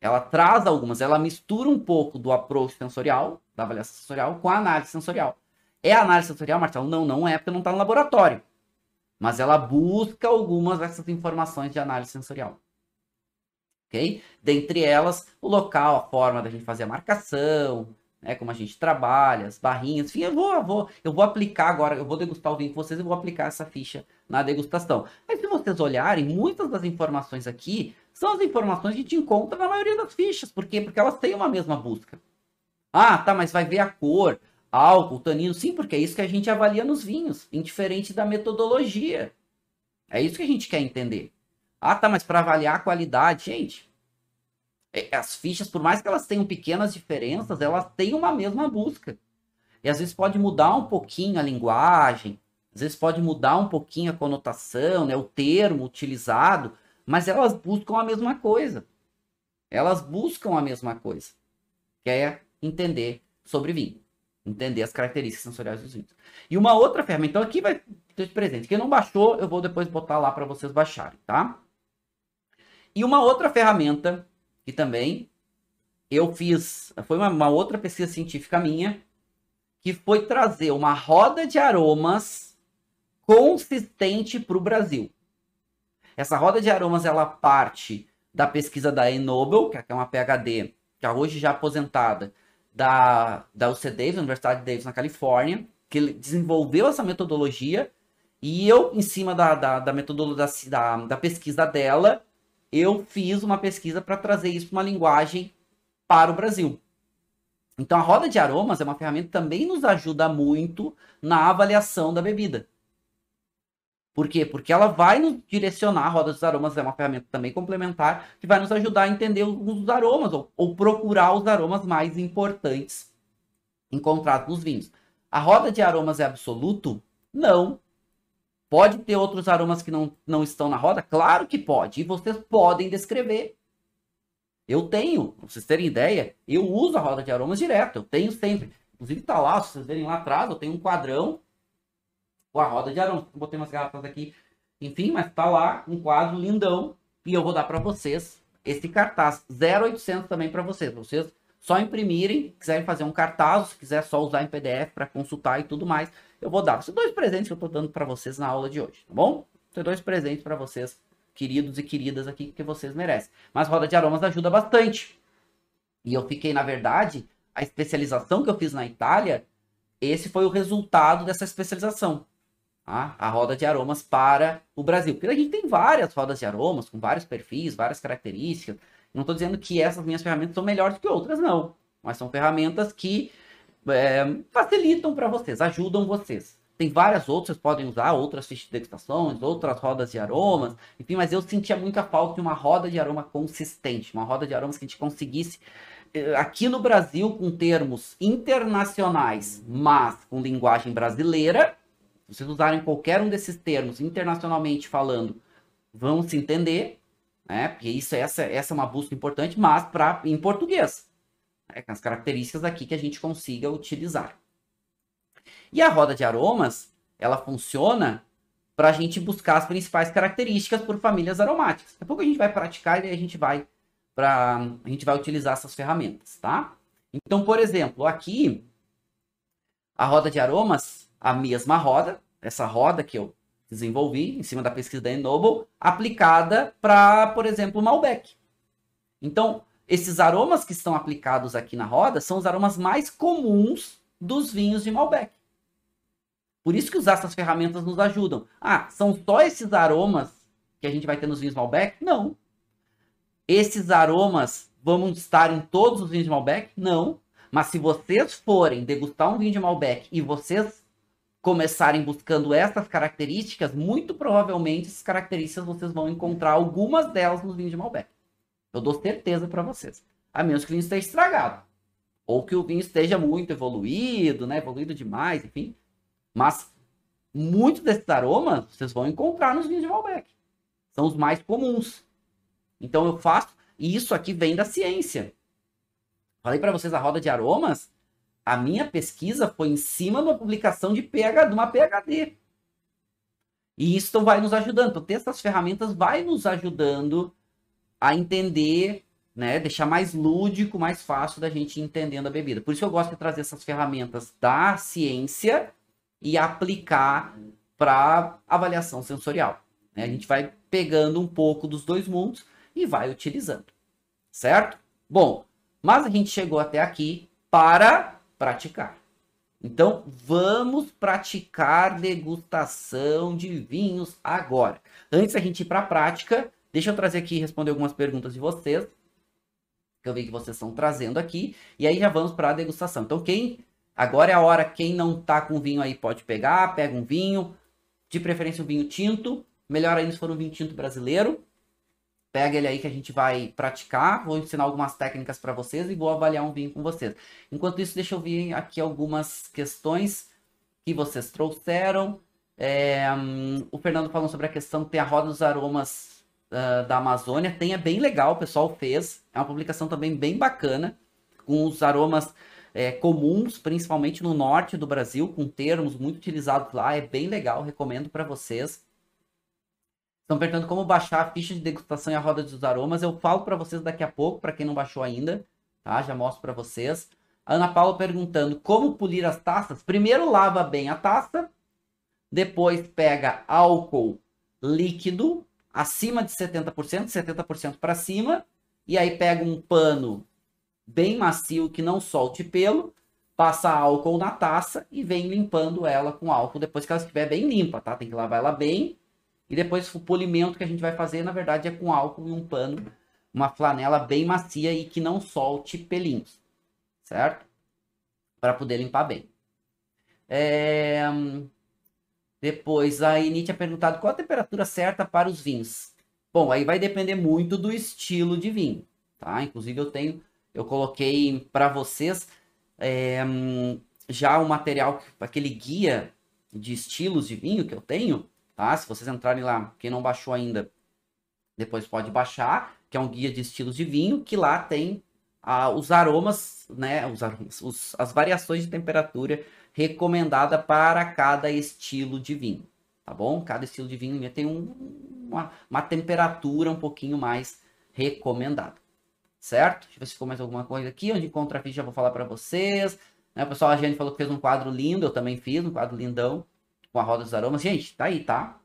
Ela traz algumas, ela mistura um pouco do approach sensorial, da avaliação sensorial, com a análise sensorial. É análise sensorial, Marcelo? Não, não é, porque não está no laboratório. Mas ela busca algumas dessas informações de análise sensorial ok? Dentre elas, o local, a forma da gente fazer a marcação, né, como a gente trabalha, as barrinhas, enfim, eu vou, eu vou, eu vou aplicar agora, eu vou degustar o vinho com vocês e vou aplicar essa ficha na degustação. Mas se vocês olharem, muitas das informações aqui são as informações que a gente encontra na maioria das fichas, por quê? Porque elas têm uma mesma busca. Ah, tá, mas vai ver a cor, álcool, tanino, sim, porque é isso que a gente avalia nos vinhos, indiferente da metodologia. É isso que a gente quer entender. Ah, tá, mas para avaliar a qualidade, gente, é, as fichas, por mais que elas tenham pequenas diferenças, elas têm uma mesma busca. E às vezes pode mudar um pouquinho a linguagem, às vezes pode mudar um pouquinho a conotação, né, o termo utilizado, mas elas buscam a mesma coisa. Elas buscam a mesma coisa, que é entender sobre vinho, entender as características sensoriais dos vinhos. E uma outra ferramenta, então aqui vai ter presente. Quem não baixou, eu vou depois botar lá para vocês baixarem, tá? E uma outra ferramenta que também eu fiz, foi uma, uma outra pesquisa científica minha, que foi trazer uma roda de aromas consistente para o Brasil. Essa roda de aromas ela parte da pesquisa da Enobel, é que é uma PhD, que é hoje já aposentada, da, da UC Davis, Universidade de Davis na Califórnia, que desenvolveu essa metodologia. E eu, em cima da, da, da metodologia da, da pesquisa dela, eu fiz uma pesquisa para trazer isso para uma linguagem para o Brasil. Então, a roda de aromas é uma ferramenta que também nos ajuda muito na avaliação da bebida. Por quê? Porque ela vai nos direcionar, a roda dos aromas é uma ferramenta também complementar, que vai nos ajudar a entender os aromas, ou, ou procurar os aromas mais importantes encontrados nos vinhos. A roda de aromas é absoluto? Não, Pode ter outros aromas que não, não estão na roda? Claro que pode. E vocês podem descrever. Eu tenho, pra vocês terem ideia, eu uso a roda de aromas direto. Eu tenho sempre. Inclusive tá lá, se vocês verem lá atrás, eu tenho um quadrão com a roda de aromas. Botei umas garrafas aqui. Enfim, mas tá lá um quadro lindão. E eu vou dar para vocês esse cartaz 0800 também para vocês. Vocês só imprimirem, quiserem fazer um cartaz, se quiser só usar em PDF para consultar e tudo mais eu vou dar. esses dois presentes que eu estou dando para vocês na aula de hoje, tá bom? Tem dois presentes para vocês, queridos e queridas aqui, que vocês merecem. Mas roda de aromas ajuda bastante. E eu fiquei, na verdade, a especialização que eu fiz na Itália, esse foi o resultado dessa especialização. Tá? A roda de aromas para o Brasil. Porque a gente tem várias rodas de aromas, com vários perfis, várias características. Não estou dizendo que essas minhas ferramentas são melhores que outras, não. Mas são ferramentas que é, facilitam para vocês, ajudam vocês. Tem várias outras, vocês podem usar outras fichas de degustações, outras rodas de aromas, enfim, mas eu sentia muita falta de uma roda de aroma consistente, uma roda de aromas que a gente conseguisse eh, aqui no Brasil com termos internacionais, mas com linguagem brasileira. Se vocês usarem qualquer um desses termos internacionalmente falando, vão se entender, né? Porque isso essa essa é uma busca importante, mas para em português. É, as características aqui que a gente consiga utilizar. E a roda de aromas, ela funciona para a gente buscar as principais características por famílias aromáticas. Daqui a pouco a gente vai praticar e a gente vai para a gente vai utilizar essas ferramentas, tá? Então, por exemplo, aqui a roda de aromas, a mesma roda, essa roda que eu desenvolvi em cima da pesquisa da Enoble, aplicada para, por exemplo, Malbec. Então, esses aromas que estão aplicados aqui na roda são os aromas mais comuns dos vinhos de Malbec. Por isso que usar essas ferramentas nos ajudam. Ah, são só esses aromas que a gente vai ter nos vinhos Malbec? Não. Esses aromas vão estar em todos os vinhos de Malbec? Não. Mas se vocês forem degustar um vinho de Malbec e vocês começarem buscando essas características, muito provavelmente essas características vocês vão encontrar algumas delas nos vinhos de Malbec. Eu dou certeza para vocês. A menos que o vinho esteja estragado. Ou que o vinho esteja muito evoluído, né? Evoluído demais, enfim. Mas muitos desses aromas vocês vão encontrar nos vinhos de Malbec. São os mais comuns. Então eu faço. E isso aqui vem da ciência. Falei para vocês a roda de aromas. A minha pesquisa foi em cima de uma publicação de PH, de uma PHD. E isso vai nos ajudando. Então, ter essas ferramentas vai nos ajudando a entender, né? Deixar mais lúdico, mais fácil da gente entendendo a bebida. Por isso que eu gosto de trazer essas ferramentas da ciência e aplicar para avaliação sensorial. Né? A gente vai pegando um pouco dos dois mundos e vai utilizando, certo? Bom, mas a gente chegou até aqui para praticar. Então, vamos praticar degustação de vinhos agora. Antes da gente ir para a prática, Deixa eu trazer aqui e responder algumas perguntas de vocês, que eu vi que vocês estão trazendo aqui, e aí já vamos para a degustação. Então, quem agora é a hora, quem não tá com vinho aí pode pegar, pega um vinho, de preferência um vinho tinto, melhor ainda se for um vinho tinto brasileiro. Pega ele aí que a gente vai praticar, vou ensinar algumas técnicas para vocês e vou avaliar um vinho com vocês. Enquanto isso, deixa eu ver aqui algumas questões que vocês trouxeram. É, um, o Fernando falou sobre a questão de ter a roda dos aromas ah, da Amazônia. Tem, é bem legal, o pessoal fez. É uma publicação também bem bacana, com os aromas é, comuns, principalmente no norte do Brasil, com termos muito utilizados lá. É bem legal, recomendo para vocês. Estão perguntando como baixar a ficha de degustação e a roda dos aromas. Eu falo para vocês daqui a pouco, para quem não baixou ainda, tá? Já mostro para vocês. Ana Paula perguntando como polir as taças. Primeiro lava bem a taça, depois pega álcool líquido acima de 70%, 70% para cima, e aí pega um pano bem macio que não solte pelo, passa álcool na taça e vem limpando ela com álcool depois que ela estiver bem limpa, tá? Tem que lavar ela bem. E depois o polimento que a gente vai fazer, na verdade, é com álcool e um pano, uma flanela bem macia e que não solte pelinhos, certo? Para poder limpar bem. É... Depois, a Ini tinha perguntado qual a temperatura certa para os vinhos. Bom, aí vai depender muito do estilo de vinho, tá? Inclusive, eu tenho, eu coloquei para vocês é, já o um material, aquele guia de estilos de vinho que eu tenho, tá? Se vocês entrarem lá, quem não baixou ainda, depois pode baixar, que é um guia de estilos de vinho, que lá tem ah, os aromas, né? Os aromas, os, as variações de temperatura recomendada para cada estilo de vinho, tá bom? Cada estilo de vinho tem um, uma, uma, temperatura um pouquinho mais recomendada, certo? Deixa eu ver se ficou mais alguma coisa aqui. Onde encontra a ficha, já vou falar para vocês. Né, o pessoal, a gente falou que fez um quadro lindo, eu também fiz um quadro lindão com a roda dos aromas. Gente, tá aí, tá?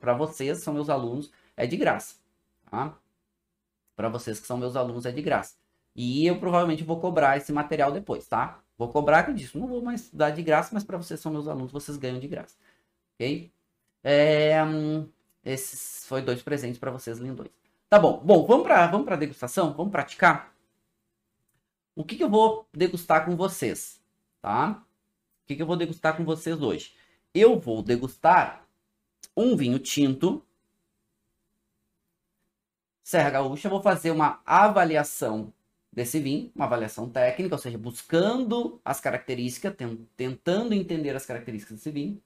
Para vocês, são meus alunos, é de graça, tá? Para vocês que são meus alunos, é de graça. E eu provavelmente vou cobrar esse material depois, tá? Vou cobrar que disso. Não vou mais dar de graça, mas para vocês são meus alunos, vocês ganham de graça. Ok? É, esses foi dois presentes para vocês, lindões. Tá bom. Bom, vamos para vamos pra degustação? Vamos praticar? O que, que eu vou degustar com vocês? Tá? O que, que eu vou degustar com vocês hoje? Eu vou degustar um vinho tinto. Serra Gaúcha, vou fazer uma avaliação desse vinho, uma avaliação técnica, ou seja, buscando as características, tentando entender as características desse vinho.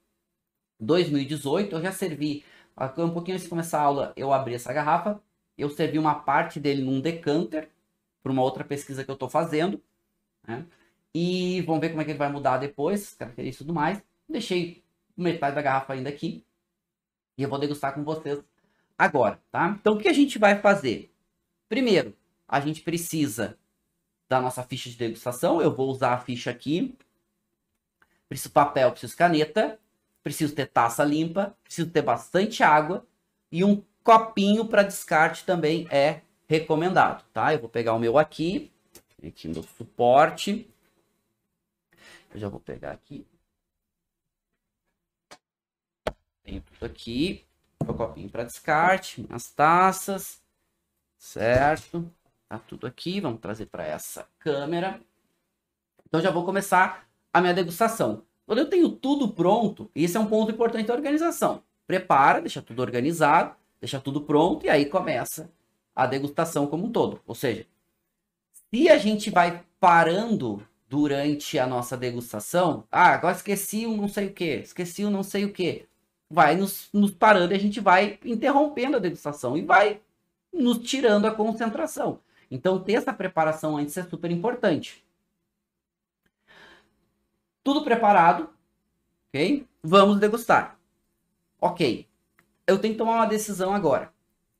2018, eu já servi, ah, um pouquinho antes de começar a aula, eu abri essa garrafa, eu servi uma parte dele num decanter, para uma outra pesquisa que eu estou fazendo, né? E vamos ver como é que ele vai mudar depois, características e tudo mais. Deixei metade da garrafa ainda aqui, e eu vou degustar com vocês agora, tá? Então, o que a gente vai fazer? Primeiro, a gente precisa da nossa ficha de degustação. Eu vou usar a ficha aqui. Preciso papel, preciso caneta, preciso ter taça limpa, preciso ter bastante água e um copinho para descarte também é recomendado, tá? Eu vou pegar o meu aqui, aqui meu suporte. Eu já vou pegar aqui. Tenho tudo aqui. Meu copinho para descarte, minhas taças, certo? Tá tudo aqui, vamos trazer para essa câmera. Então já vou começar a minha degustação. Quando eu tenho tudo pronto, isso é um ponto importante da organização. Prepara, deixa tudo organizado, deixa tudo pronto e aí começa a degustação como um todo. Ou seja, se a gente vai parando durante a nossa degustação, ah, agora esqueci um não sei o que, esqueci um não sei o que, vai nos, nos parando e a gente vai interrompendo a degustação e vai nos tirando a concentração. Então, ter essa preparação antes é super importante. Tudo preparado, ok? Vamos degustar. Ok, eu tenho que tomar uma decisão agora,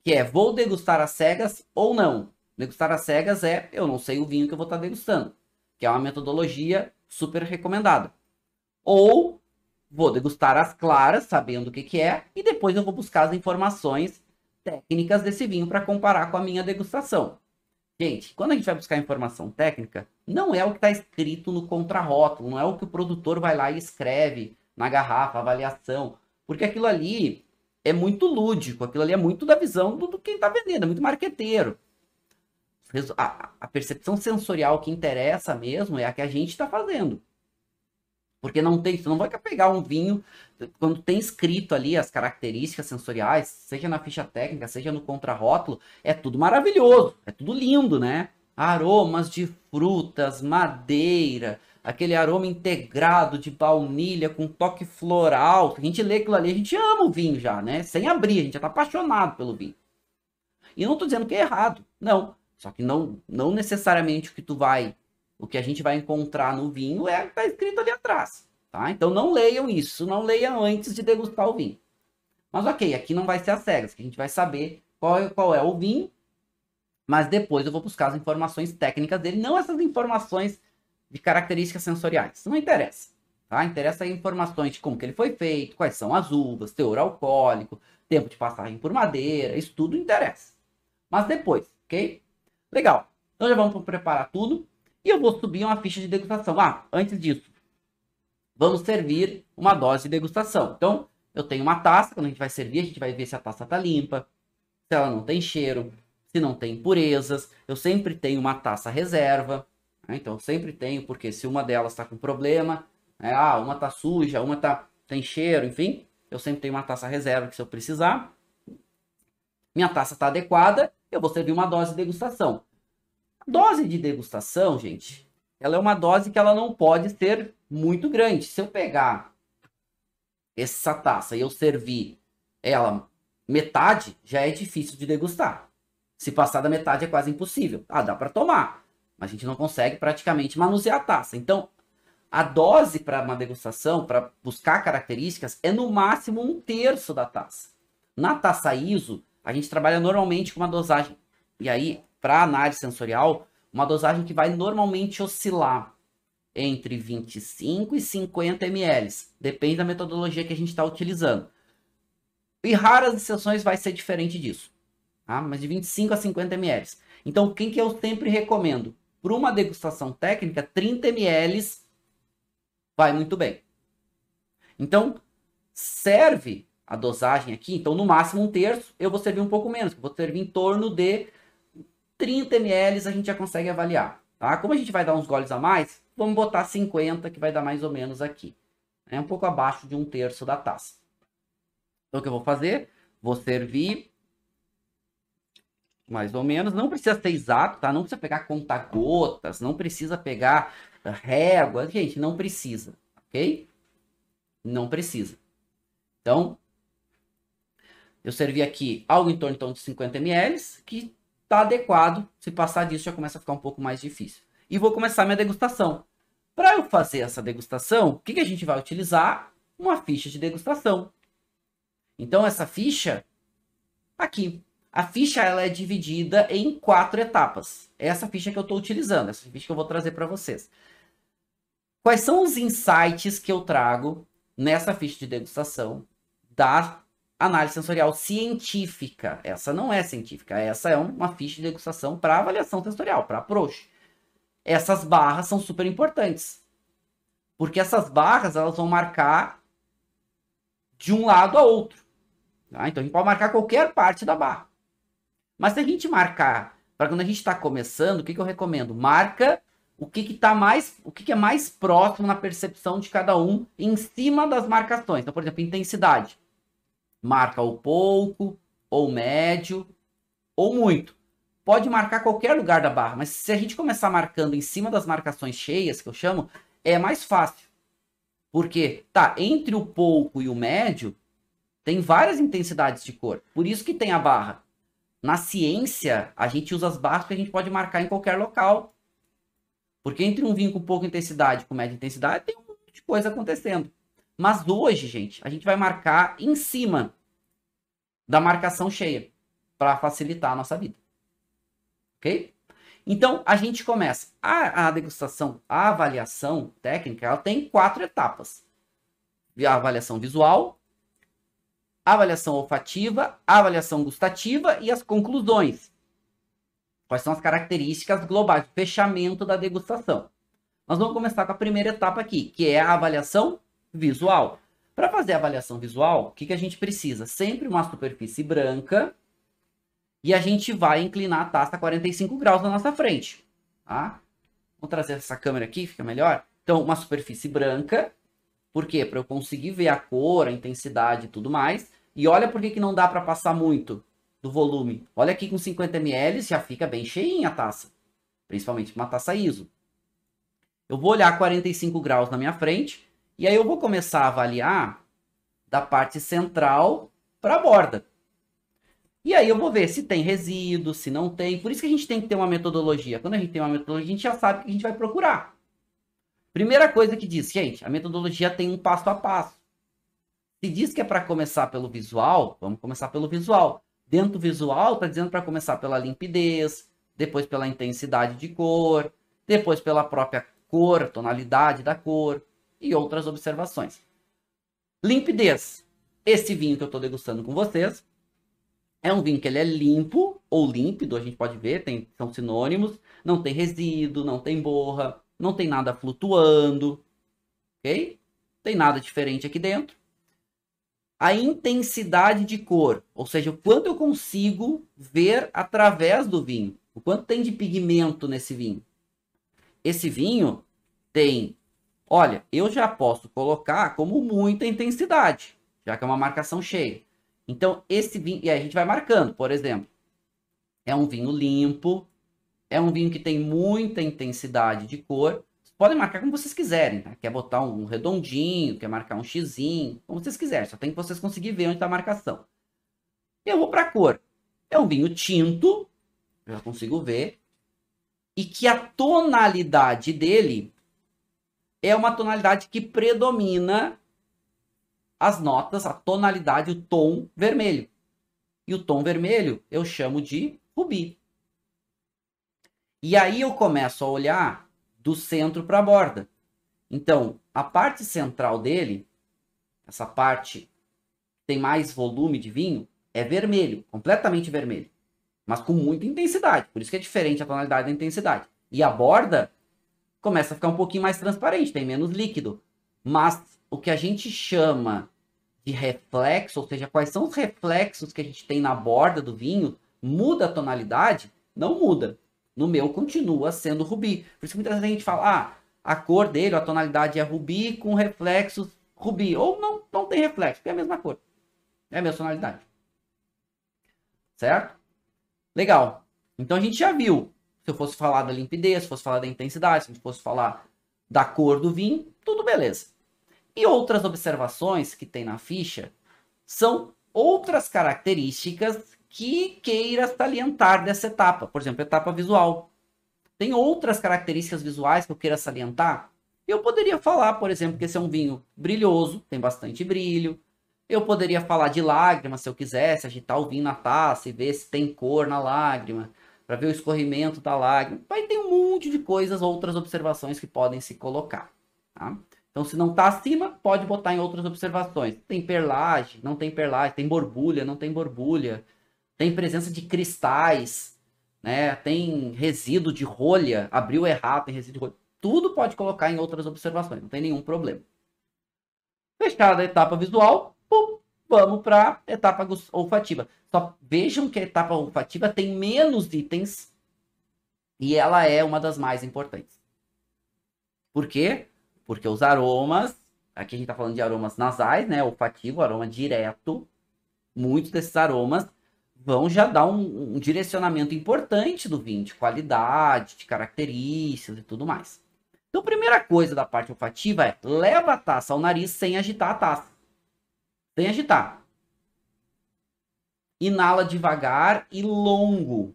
que é vou degustar as cegas ou não. Degustar as cegas é eu não sei o vinho que eu vou estar degustando, que é uma metodologia super recomendada. Ou vou degustar as claras, sabendo o que, que é, e depois eu vou buscar as informações técnicas desse vinho para comparar com a minha degustação. Gente, quando a gente vai buscar informação técnica, não é o que está escrito no contrarótulo, não é o que o produtor vai lá e escreve na garrafa, avaliação, porque aquilo ali é muito lúdico, aquilo ali é muito da visão do, do quem está vendendo, é muito marqueteiro. A, a percepção sensorial que interessa mesmo é a que a gente está fazendo. Porque não tem, você não vai pegar um vinho quando tem escrito ali as características sensoriais, seja na ficha técnica, seja no contrarótulo, é tudo maravilhoso, é tudo lindo, né? Aromas de frutas, madeira, aquele aroma integrado de baunilha com toque floral. A gente lê aquilo ali, a gente ama o vinho já, né? Sem abrir, a gente já tá apaixonado pelo vinho. E não tô dizendo que é errado, não. Só que não, não necessariamente o que tu vai o que a gente vai encontrar no vinho é o que está escrito ali atrás. Tá? Então não leiam isso, não leiam antes de degustar o vinho. Mas ok, aqui não vai ser as regras, que a gente vai saber qual é, qual é o vinho, mas depois eu vou buscar as informações técnicas dele, não essas informações de características sensoriais. Não interessa. Tá? Interessa informações de como que ele foi feito, quais são as uvas, teor alcoólico, tempo de passagem por madeira, isso tudo interessa. Mas depois, ok? Legal. Então já vamos preparar tudo. E eu vou subir uma ficha de degustação. Ah, antes disso, vamos servir uma dose de degustação. Então, eu tenho uma taça, quando a gente vai servir, a gente vai ver se a taça está limpa, se ela não tem cheiro, se não tem impurezas. Eu sempre tenho uma taça reserva. Né? Então, sempre tenho, porque se uma delas está com problema, né? ah, uma tá suja, uma tá tem cheiro, enfim, eu sempre tenho uma taça reserva que se eu precisar. Minha taça está adequada, eu vou servir uma dose de degustação. A dose de degustação, gente, ela é uma dose que ela não pode ser muito grande. Se eu pegar essa taça e eu servir ela metade, já é difícil de degustar. Se passar da metade é quase impossível. Ah, dá para tomar, mas a gente não consegue praticamente manusear a taça. Então, a dose para uma degustação, para buscar características, é no máximo um terço da taça. Na taça ISO, a gente trabalha normalmente com uma dosagem. E aí, para análise sensorial, uma dosagem que vai normalmente oscilar entre 25 e 50 ml, depende da metodologia que a gente está utilizando. E raras exceções vai ser diferente disso, tá? mas de 25 a 50 ml. Então, quem que eu sempre recomendo? Para uma degustação técnica, 30 ml vai muito bem. Então, serve a dosagem aqui, então no máximo um terço, eu vou servir um pouco menos, vou servir em torno de 30 ml a gente já consegue avaliar, tá? Como a gente vai dar uns goles a mais, vamos botar 50, que vai dar mais ou menos aqui. É um pouco abaixo de um terço da taça. Então, o que eu vou fazer? Vou servir mais ou menos. Não precisa ser exato, tá? Não precisa pegar conta-gotas, não precisa pegar eh, régua. Gente, não precisa, ok? Não precisa. Então, eu servi aqui algo em torno então, de 50 ml, que tá adequado. Se passar disso, já começa a ficar um pouco mais difícil. E vou começar minha degustação. Para eu fazer essa degustação, o que, que a gente vai utilizar? Uma ficha de degustação. Então, essa ficha, tá aqui. A ficha ela é dividida em quatro etapas. É essa ficha que eu estou utilizando, essa ficha que eu vou trazer para vocês. Quais são os insights que eu trago nessa ficha de degustação da análise sensorial científica. Essa não é científica, essa é uma ficha de degustação para avaliação sensorial, para approach. Essas barras são super importantes. Porque essas barras elas vão marcar de um lado a outro. Tá? Então a gente pode marcar qualquer parte da barra. Mas se a gente marcar, para quando a gente está começando, o que, que eu recomendo? Marca o que, que tá mais, o que, que é mais próximo na percepção de cada um em cima das marcações. Então, por exemplo, intensidade. Marca ou pouco, ou médio, ou muito. Pode marcar qualquer lugar da barra, mas se a gente começar marcando em cima das marcações cheias, que eu chamo, é mais fácil. Porque tá entre o pouco e o médio, tem várias intensidades de cor. Por isso que tem a barra. Na ciência, a gente usa as barras que a gente pode marcar em qualquer local. Porque entre um vinho com pouca intensidade e com média intensidade, tem um monte de coisa acontecendo. Mas hoje, gente, a gente vai marcar em cima da marcação cheia para facilitar a nossa vida. Ok? Então, a gente começa. A, a degustação, a avaliação técnica, ela tem quatro etapas. A avaliação visual, a avaliação olfativa, a avaliação gustativa e as conclusões. Quais são as características globais, fechamento da degustação. Nós vamos começar com a primeira etapa aqui, que é a avaliação visual. Para fazer a avaliação visual, o que, que a gente precisa? Sempre uma superfície branca e a gente vai inclinar a taça a 45 graus na nossa frente. Tá? Vou trazer essa câmera aqui, fica melhor. Então, uma superfície branca. Por quê? Para eu conseguir ver a cor, a intensidade e tudo mais. E olha por que, que não dá para passar muito do volume. Olha aqui com 50 ml já fica bem cheinha a taça. Principalmente uma taça ISO. Eu vou olhar 45 graus na minha frente. E aí eu vou começar a avaliar da parte central para a borda. E aí eu vou ver se tem resíduo, se não tem. Por isso que a gente tem que ter uma metodologia. Quando a gente tem uma metodologia, a gente já sabe que a gente vai procurar. Primeira coisa que diz, gente, a metodologia tem um passo a passo. Se diz que é para começar pelo visual, vamos começar pelo visual. Dentro do visual, está dizendo para começar pela limpidez, depois pela intensidade de cor, depois pela própria cor, tonalidade da cor, e outras observações. Limpidez. Esse vinho que eu estou degustando com vocês é um vinho que ele é limpo ou límpido, a gente pode ver, tem, são sinônimos. Não tem resíduo, não tem borra, não tem nada flutuando, ok? Tem nada diferente aqui dentro. A intensidade de cor, ou seja, o quanto eu consigo ver através do vinho, o quanto tem de pigmento nesse vinho. Esse vinho tem Olha, eu já posso colocar como muita intensidade, já que é uma marcação cheia. Então, esse vinho. E aí a gente vai marcando, por exemplo. É um vinho limpo, é um vinho que tem muita intensidade de cor. Vocês podem marcar como vocês quiserem, tá? Quer botar um redondinho, quer marcar um xizinho, como vocês quiserem. Só tem que vocês conseguirem ver onde está a marcação. Eu vou para a cor. É um vinho tinto, já consigo ver, e que a tonalidade dele é uma tonalidade que predomina as notas, a tonalidade, o tom vermelho. E o tom vermelho eu chamo de rubi. E aí eu começo a olhar do centro para a borda. Então, a parte central dele, essa parte que tem mais volume de vinho, é vermelho, completamente vermelho, mas com muita intensidade. Por isso que é diferente a tonalidade da intensidade. E a borda começa a ficar um pouquinho mais transparente, tem menos líquido. Mas o que a gente chama de reflexo, ou seja, quais são os reflexos que a gente tem na borda do vinho, muda a tonalidade? Não muda. No meu continua sendo rubi. Por isso que muitas vezes a gente fala, ah, a cor dele, a tonalidade é rubi com reflexos rubi. Ou não, não tem reflexo, é a mesma cor. É a mesma tonalidade. Certo? Legal. Então a gente já viu se eu fosse falar da limpidez, se fosse falar da intensidade, se fosse falar da cor do vinho, tudo beleza. E outras observações que tem na ficha são outras características que queira salientar dessa etapa. Por exemplo, etapa visual. Tem outras características visuais que eu queira salientar? Eu poderia falar, por exemplo, que esse é um vinho brilhoso, tem bastante brilho. Eu poderia falar de lágrimas, se eu quisesse, agitar o vinho na taça e ver se tem cor na lágrima para ver o escorrimento da lágrima. Aí tem um monte de coisas, outras observações que podem se colocar. Tá? Então, se não está acima, pode botar em outras observações. Tem perlagem, não tem perlagem, tem borbulha, não tem borbulha, tem presença de cristais, né? tem resíduo de rolha, abriu errado, tem resíduo de rolha. Tudo pode colocar em outras observações, não tem nenhum problema. Fechada a etapa visual, pum, vamos para etapa olfativa. Só vejam que a etapa olfativa tem menos itens e ela é uma das mais importantes. Por quê? Porque os aromas, aqui a gente está falando de aromas nasais, né? Olfativo, aroma direto. Muitos desses aromas vão já dar um, um direcionamento importante do vinho, de qualidade, de características e tudo mais. Então, primeira coisa da parte olfativa é leva a taça ao nariz sem agitar a taça. Sem agitar. Inala devagar e longo.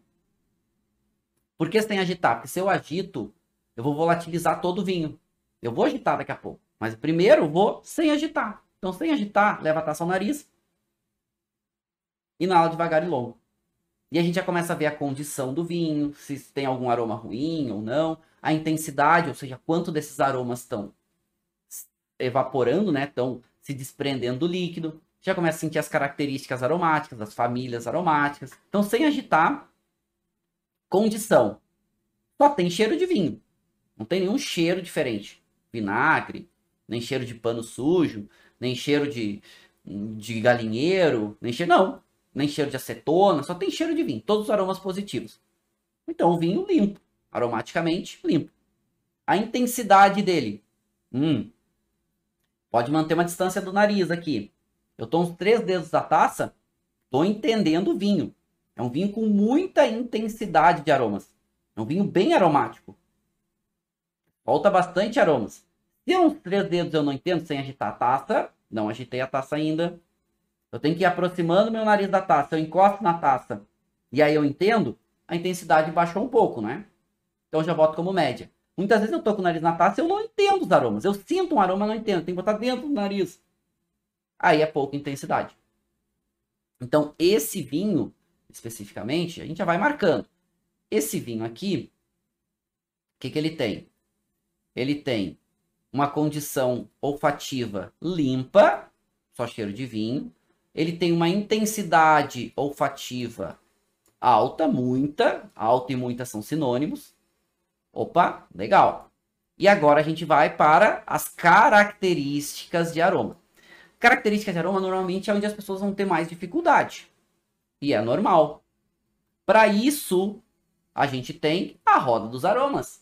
Por que sem agitar? Porque se eu agito, eu vou volatilizar todo o vinho. Eu vou agitar daqui a pouco. Mas primeiro vou sem agitar. Então, sem agitar, leva a taça ao nariz. Inala devagar e longo. E a gente já começa a ver a condição do vinho, se tem algum aroma ruim ou não, a intensidade, ou seja, quanto desses aromas estão evaporando, né? Estão se desprendendo do líquido, já começa a sentir as características aromáticas, as famílias aromáticas. Então, sem agitar, condição. Só tem cheiro de vinho. Não tem nenhum cheiro diferente. Vinagre, nem cheiro de pano sujo, nem cheiro de, de galinheiro, nem cheiro. Não. Nem cheiro de acetona, só tem cheiro de vinho. Todos os aromas positivos. Então, o vinho limpo. Aromaticamente, limpo. A intensidade dele. Hum, Pode manter uma distância do nariz aqui. Eu tô uns três dedos da taça, tô entendendo o vinho. É um vinho com muita intensidade de aromas. É um vinho bem aromático. Falta bastante aromas. Se é uns três dedos eu não entendo sem agitar a taça, não agitei a taça ainda. Eu tenho que ir aproximando meu nariz da taça. Eu encosto na taça e aí eu entendo, a intensidade baixou um pouco, né? Então já boto como média. Muitas vezes eu tô com o nariz na taça e eu não entendo os aromas. Eu sinto um aroma, não entendo. Tem que botar dentro do nariz. Aí é pouca intensidade. Então, esse vinho, especificamente, a gente já vai marcando. Esse vinho aqui, o que, que ele tem? Ele tem uma condição olfativa limpa, só cheiro de vinho. Ele tem uma intensidade olfativa alta, muita. Alta e muita são sinônimos. Opa, legal. E agora a gente vai para as características de aroma. Características de aroma normalmente é onde as pessoas vão ter mais dificuldade. E é normal. Para isso, a gente tem a roda dos aromas.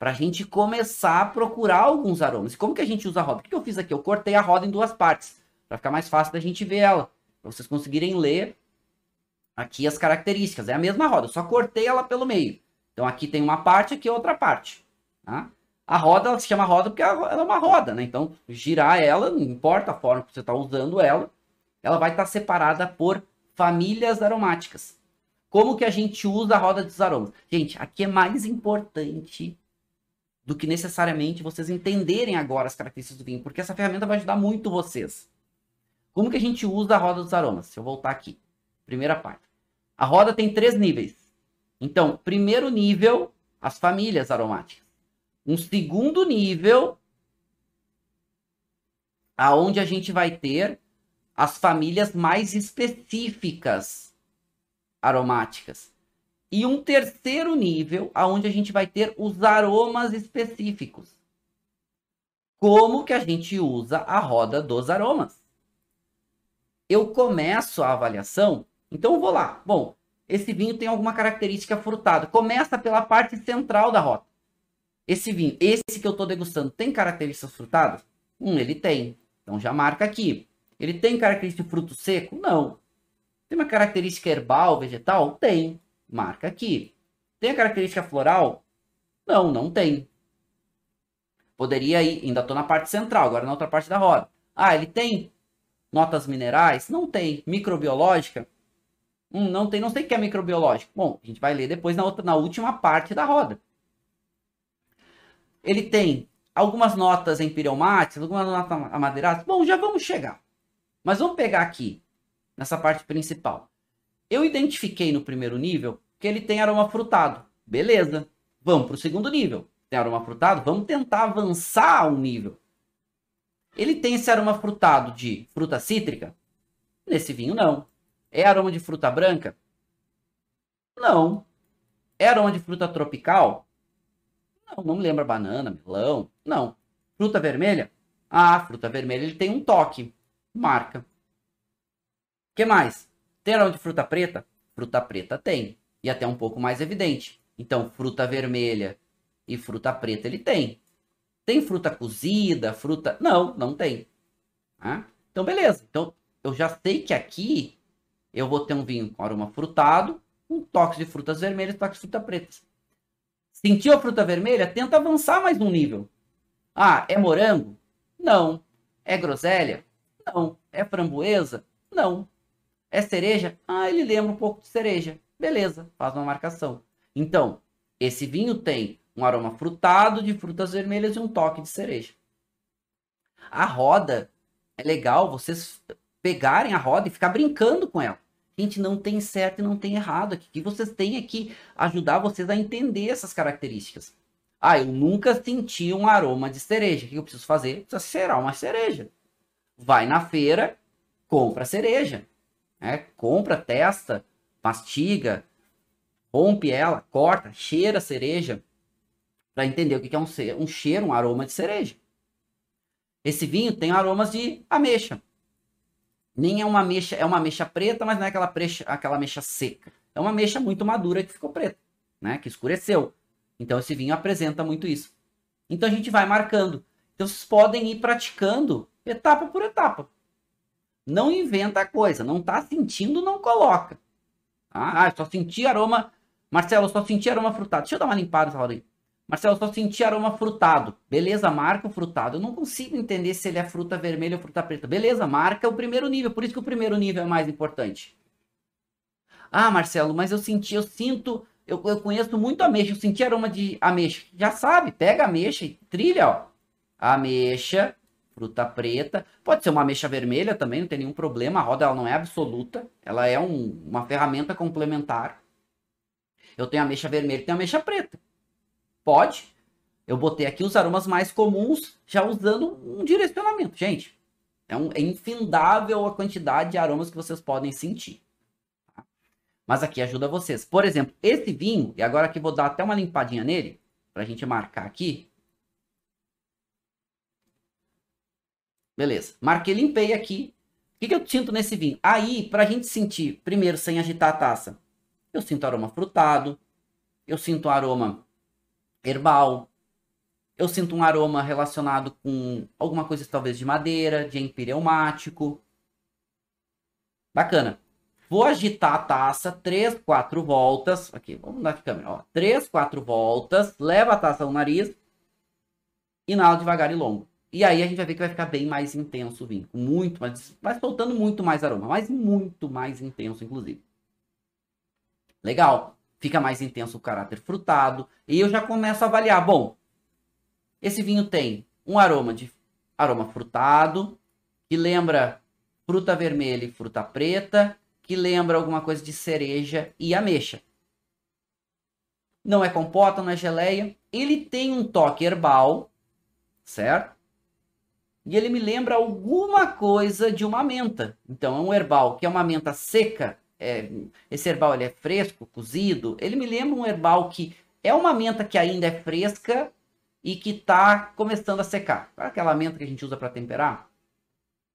Para a gente começar a procurar alguns aromas. como que a gente usa a roda? O que eu fiz aqui? Eu cortei a roda em duas partes. Para ficar mais fácil da gente ver ela. Para vocês conseguirem ler aqui as características. É a mesma roda, eu só cortei ela pelo meio. Então aqui tem uma parte, aqui é outra parte. Tá? A roda ela se chama roda porque ela é uma roda, né? Então girar ela, não importa a forma que você está usando ela, ela vai estar tá separada por famílias aromáticas. Como que a gente usa a roda dos aromas? Gente, aqui é mais importante do que necessariamente vocês entenderem agora as características do vinho, porque essa ferramenta vai ajudar muito vocês. Como que a gente usa a roda dos aromas? Se eu voltar aqui, primeira parte. A roda tem três níveis. Então, primeiro nível, as famílias aromáticas. Um segundo nível, aonde a gente vai ter as famílias mais específicas aromáticas. E um terceiro nível, aonde a gente vai ter os aromas específicos. Como que a gente usa a roda dos aromas? Eu começo a avaliação, então vou lá. Bom, esse vinho tem alguma característica frutada. Começa pela parte central da rota. Esse vinho, esse que eu estou degustando, tem características frutadas? Hum, ele tem. Então já marca aqui. Ele tem característica de fruto seco? Não. Tem uma característica herbal, vegetal? Tem. Marca aqui. Tem a característica floral? Não, não tem. Poderia ir, ainda estou na parte central, agora na outra parte da roda. Ah, ele tem notas minerais? Não tem. Microbiológica? Hum, não tem, não sei o que é microbiológico. Bom, a gente vai ler depois na, outra, na última parte da roda. Ele tem algumas notas em pireumáticas, algumas notas amadeiradas. Bom, já vamos chegar. Mas vamos pegar aqui, nessa parte principal. Eu identifiquei no primeiro nível que ele tem aroma frutado. Beleza. Vamos para o segundo nível. Tem aroma frutado? Vamos tentar avançar um nível. Ele tem esse aroma frutado de fruta cítrica? Nesse vinho, não. É aroma de fruta branca? Não. É aroma de fruta tropical? Não, não me lembra banana, melão. Não. Fruta vermelha? Ah, fruta vermelha ele tem um toque. Marca. O que mais? Tem aroma de fruta preta? Fruta preta tem. E até um pouco mais evidente. Então, fruta vermelha e fruta preta ele tem. Tem fruta cozida, fruta. Não, não tem. Ah, então, beleza. Então, eu já sei que aqui eu vou ter um vinho com aroma frutado, um toque de frutas vermelhas e toque de fruta preta. Sentiu a fruta vermelha? Tenta avançar mais um nível. Ah, é morango? Não. É groselha? Não. É framboesa? Não. É cereja? Ah, ele lembra um pouco de cereja. Beleza, faz uma marcação. Então, esse vinho tem um aroma frutado de frutas vermelhas e um toque de cereja. A roda é legal, vocês pegarem a roda e ficar brincando com ela. Gente, não tem certo e não tem errado aqui. que vocês têm é que ajudar vocês a entender essas características. Ah, eu nunca senti um aroma de cereja. O que eu preciso fazer? Precisa cheirar uma cereja. Vai na feira, compra cereja. Né? Compra, testa, mastiga, rompe ela, corta, cheira a cereja. Para entender o que é um, um cheiro, um aroma de cereja. Esse vinho tem aromas de ameixa nem é uma mecha, é uma mecha preta, mas não é aquela, precha, aquela mecha seca. É uma mecha muito madura que ficou preta, né? Que escureceu. Então esse vinho apresenta muito isso. Então a gente vai marcando. Então vocês podem ir praticando etapa por etapa. Não inventa a coisa, não tá sentindo, não coloca. Ah, só senti aroma, Marcelo, só senti aroma frutado. Deixa eu dar uma limpada, aí. Marcelo, eu só senti aroma frutado. Beleza, marca o frutado. Eu não consigo entender se ele é fruta vermelha ou fruta preta. Beleza, marca o primeiro nível. Por isso que o primeiro nível é mais importante. Ah, Marcelo, mas eu senti, eu sinto, eu, eu conheço muito ameixa. Eu senti aroma de ameixa. Já sabe, pega ameixa e trilha, ó. Ameixa, fruta preta. Pode ser uma ameixa vermelha também, não tem nenhum problema. A roda ela não é absoluta. Ela é um, uma ferramenta complementar. Eu tenho ameixa vermelha e tenho ameixa preta. Pode. Eu botei aqui os aromas mais comuns, já usando um direcionamento. Gente, é, um, é infindável a quantidade de aromas que vocês podem sentir. Tá? Mas aqui ajuda vocês. Por exemplo, esse vinho, e agora que vou dar até uma limpadinha nele, para a gente marcar aqui. Beleza. Marquei, limpei aqui. O que, que eu sinto nesse vinho? Aí, para a gente sentir, primeiro, sem agitar a taça, eu sinto aroma frutado, eu sinto aroma herbal. Eu sinto um aroma relacionado com alguma coisa talvez de madeira, de empireumático. Bacana. Vou agitar a taça três, quatro voltas. Aqui, vamos dar de câmera. Ó, Três, quatro voltas. Leva a taça ao nariz. Inala devagar e longo. E aí a gente vai ver que vai ficar bem mais intenso o vinho. Muito mais. Vai soltando muito mais aroma. Mas muito mais intenso, inclusive. Legal fica mais intenso o caráter frutado, e eu já começo a avaliar, bom, esse vinho tem um aroma de aroma frutado, que lembra fruta vermelha e fruta preta, que lembra alguma coisa de cereja e ameixa. Não é compota, não é geleia. Ele tem um toque herbal, certo? E ele me lembra alguma coisa de uma menta. Então é um herbal que é uma menta seca, é, esse herbal ele é fresco, cozido, ele me lembra um herbal que é uma menta que ainda é fresca e que está começando a secar. Aquela menta que a gente usa para temperar,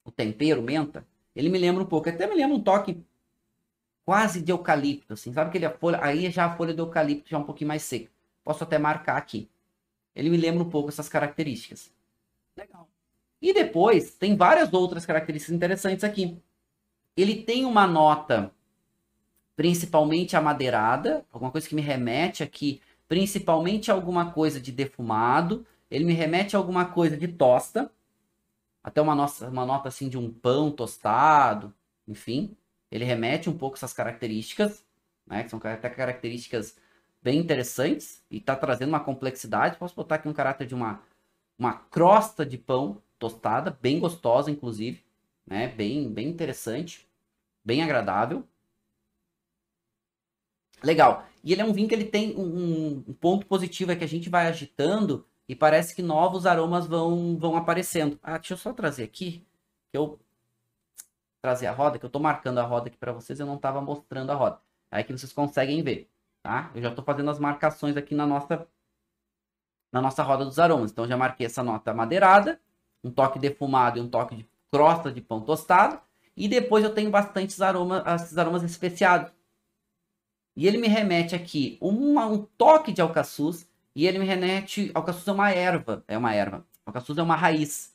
o tempero menta, ele me lembra um pouco, até me lembra um toque quase de eucalipto, assim, sabe que ele folha, aí já a folha do eucalipto já é um pouquinho mais seca. Posso até marcar aqui. Ele me lembra um pouco essas características. Legal. E depois tem várias outras características interessantes aqui. Ele tem uma nota principalmente a madeirada, alguma coisa que me remete aqui, principalmente alguma coisa de defumado, ele me remete a alguma coisa de tosta, até uma, nossa, uma nota assim de um pão tostado, enfim, ele remete um pouco essas características, né, que são até características bem interessantes e está trazendo uma complexidade. Posso botar aqui um caráter de uma, uma crosta de pão tostada, bem gostosa, inclusive, né? Bem, bem interessante, bem agradável. Legal. E ele é um vinho que ele tem um, um ponto positivo, é que a gente vai agitando e parece que novos aromas vão, vão aparecendo. Ah, deixa eu só trazer aqui, que eu trazer a roda, que eu tô marcando a roda aqui para vocês, eu não tava mostrando a roda. Aí que vocês conseguem ver, tá? Eu já tô fazendo as marcações aqui na nossa na nossa roda dos aromas. Então já marquei essa nota madeirada, um toque defumado e um toque de crosta de pão tostado, e depois eu tenho bastantes aromas, esses aromas especiados, e ele me remete aqui uma, um toque de alcaçuz. E ele me remete. Alcaçuz é uma erva. É uma erva. Alcaçuz é uma raiz.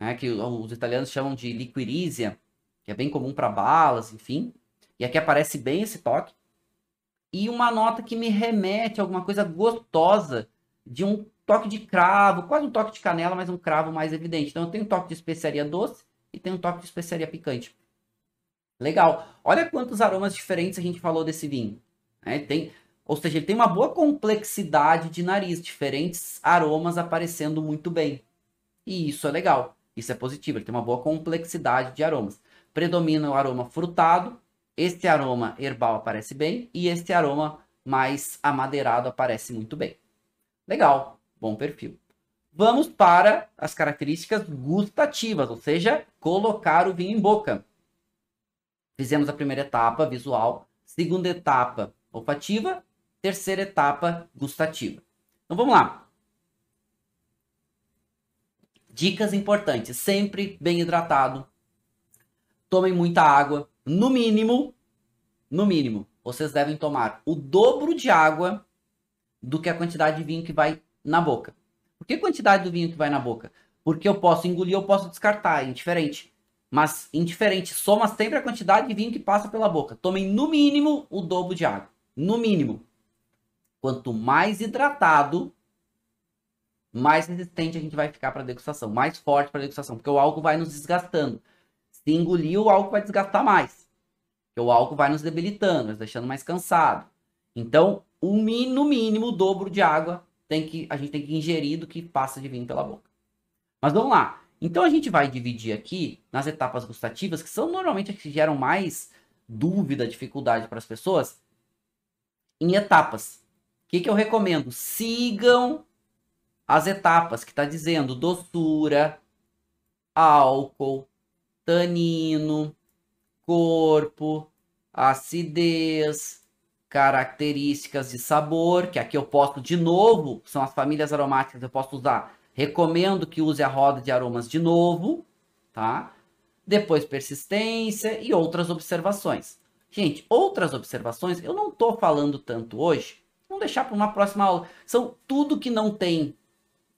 Né, que os italianos chamam de liquirizia. Que é bem comum para balas, enfim. E aqui aparece bem esse toque. E uma nota que me remete a alguma coisa gostosa. De um toque de cravo. Quase um toque de canela, mas um cravo mais evidente. Então eu tenho um toque de especiaria doce. E tem um toque de especiaria picante. Legal. Olha quantos aromas diferentes a gente falou desse vinho. Né? Tem, ou seja, ele tem uma boa complexidade de nariz, diferentes aromas aparecendo muito bem. E isso é legal, isso é positivo, ele tem uma boa complexidade de aromas. Predomina o aroma frutado, este aroma herbal aparece bem e este aroma mais amadeirado aparece muito bem. Legal, bom perfil. Vamos para as características gustativas, ou seja, colocar o vinho em boca. Fizemos a primeira etapa visual, segunda etapa olfativa, terceira etapa gustativa. Então vamos lá. Dicas importantes: sempre bem hidratado. Tomem muita água, no mínimo, no mínimo, vocês devem tomar o dobro de água do que a quantidade de vinho que vai na boca. Por que a quantidade do vinho que vai na boca? Porque eu posso engolir, eu posso descartar, é indiferente. Mas indiferente, soma sempre a quantidade de vinho que passa pela boca. Tomem no mínimo o dobro de água no mínimo. Quanto mais hidratado, mais resistente a gente vai ficar para degustação, mais forte para degustação, porque o álcool vai nos desgastando. Se engolir, o álcool vai desgastar mais. Porque o álcool vai nos debilitando, nos deixando mais cansado. Então, o no mínimo o dobro de água tem que a gente tem que ingerir do que passa de vinho pela boca. Mas vamos lá. Então a gente vai dividir aqui nas etapas gustativas, que são normalmente as que geram mais dúvida, dificuldade para as pessoas, em etapas. O que, que eu recomendo? Sigam as etapas que está dizendo doçura, álcool, tanino, corpo, acidez, características de sabor, que aqui eu posso de novo, são as famílias aromáticas, eu posso usar. Recomendo que use a roda de aromas de novo, tá? Depois persistência e outras observações. Gente, outras observações eu não estou falando tanto hoje. Vamos deixar para uma próxima aula. São tudo que não tem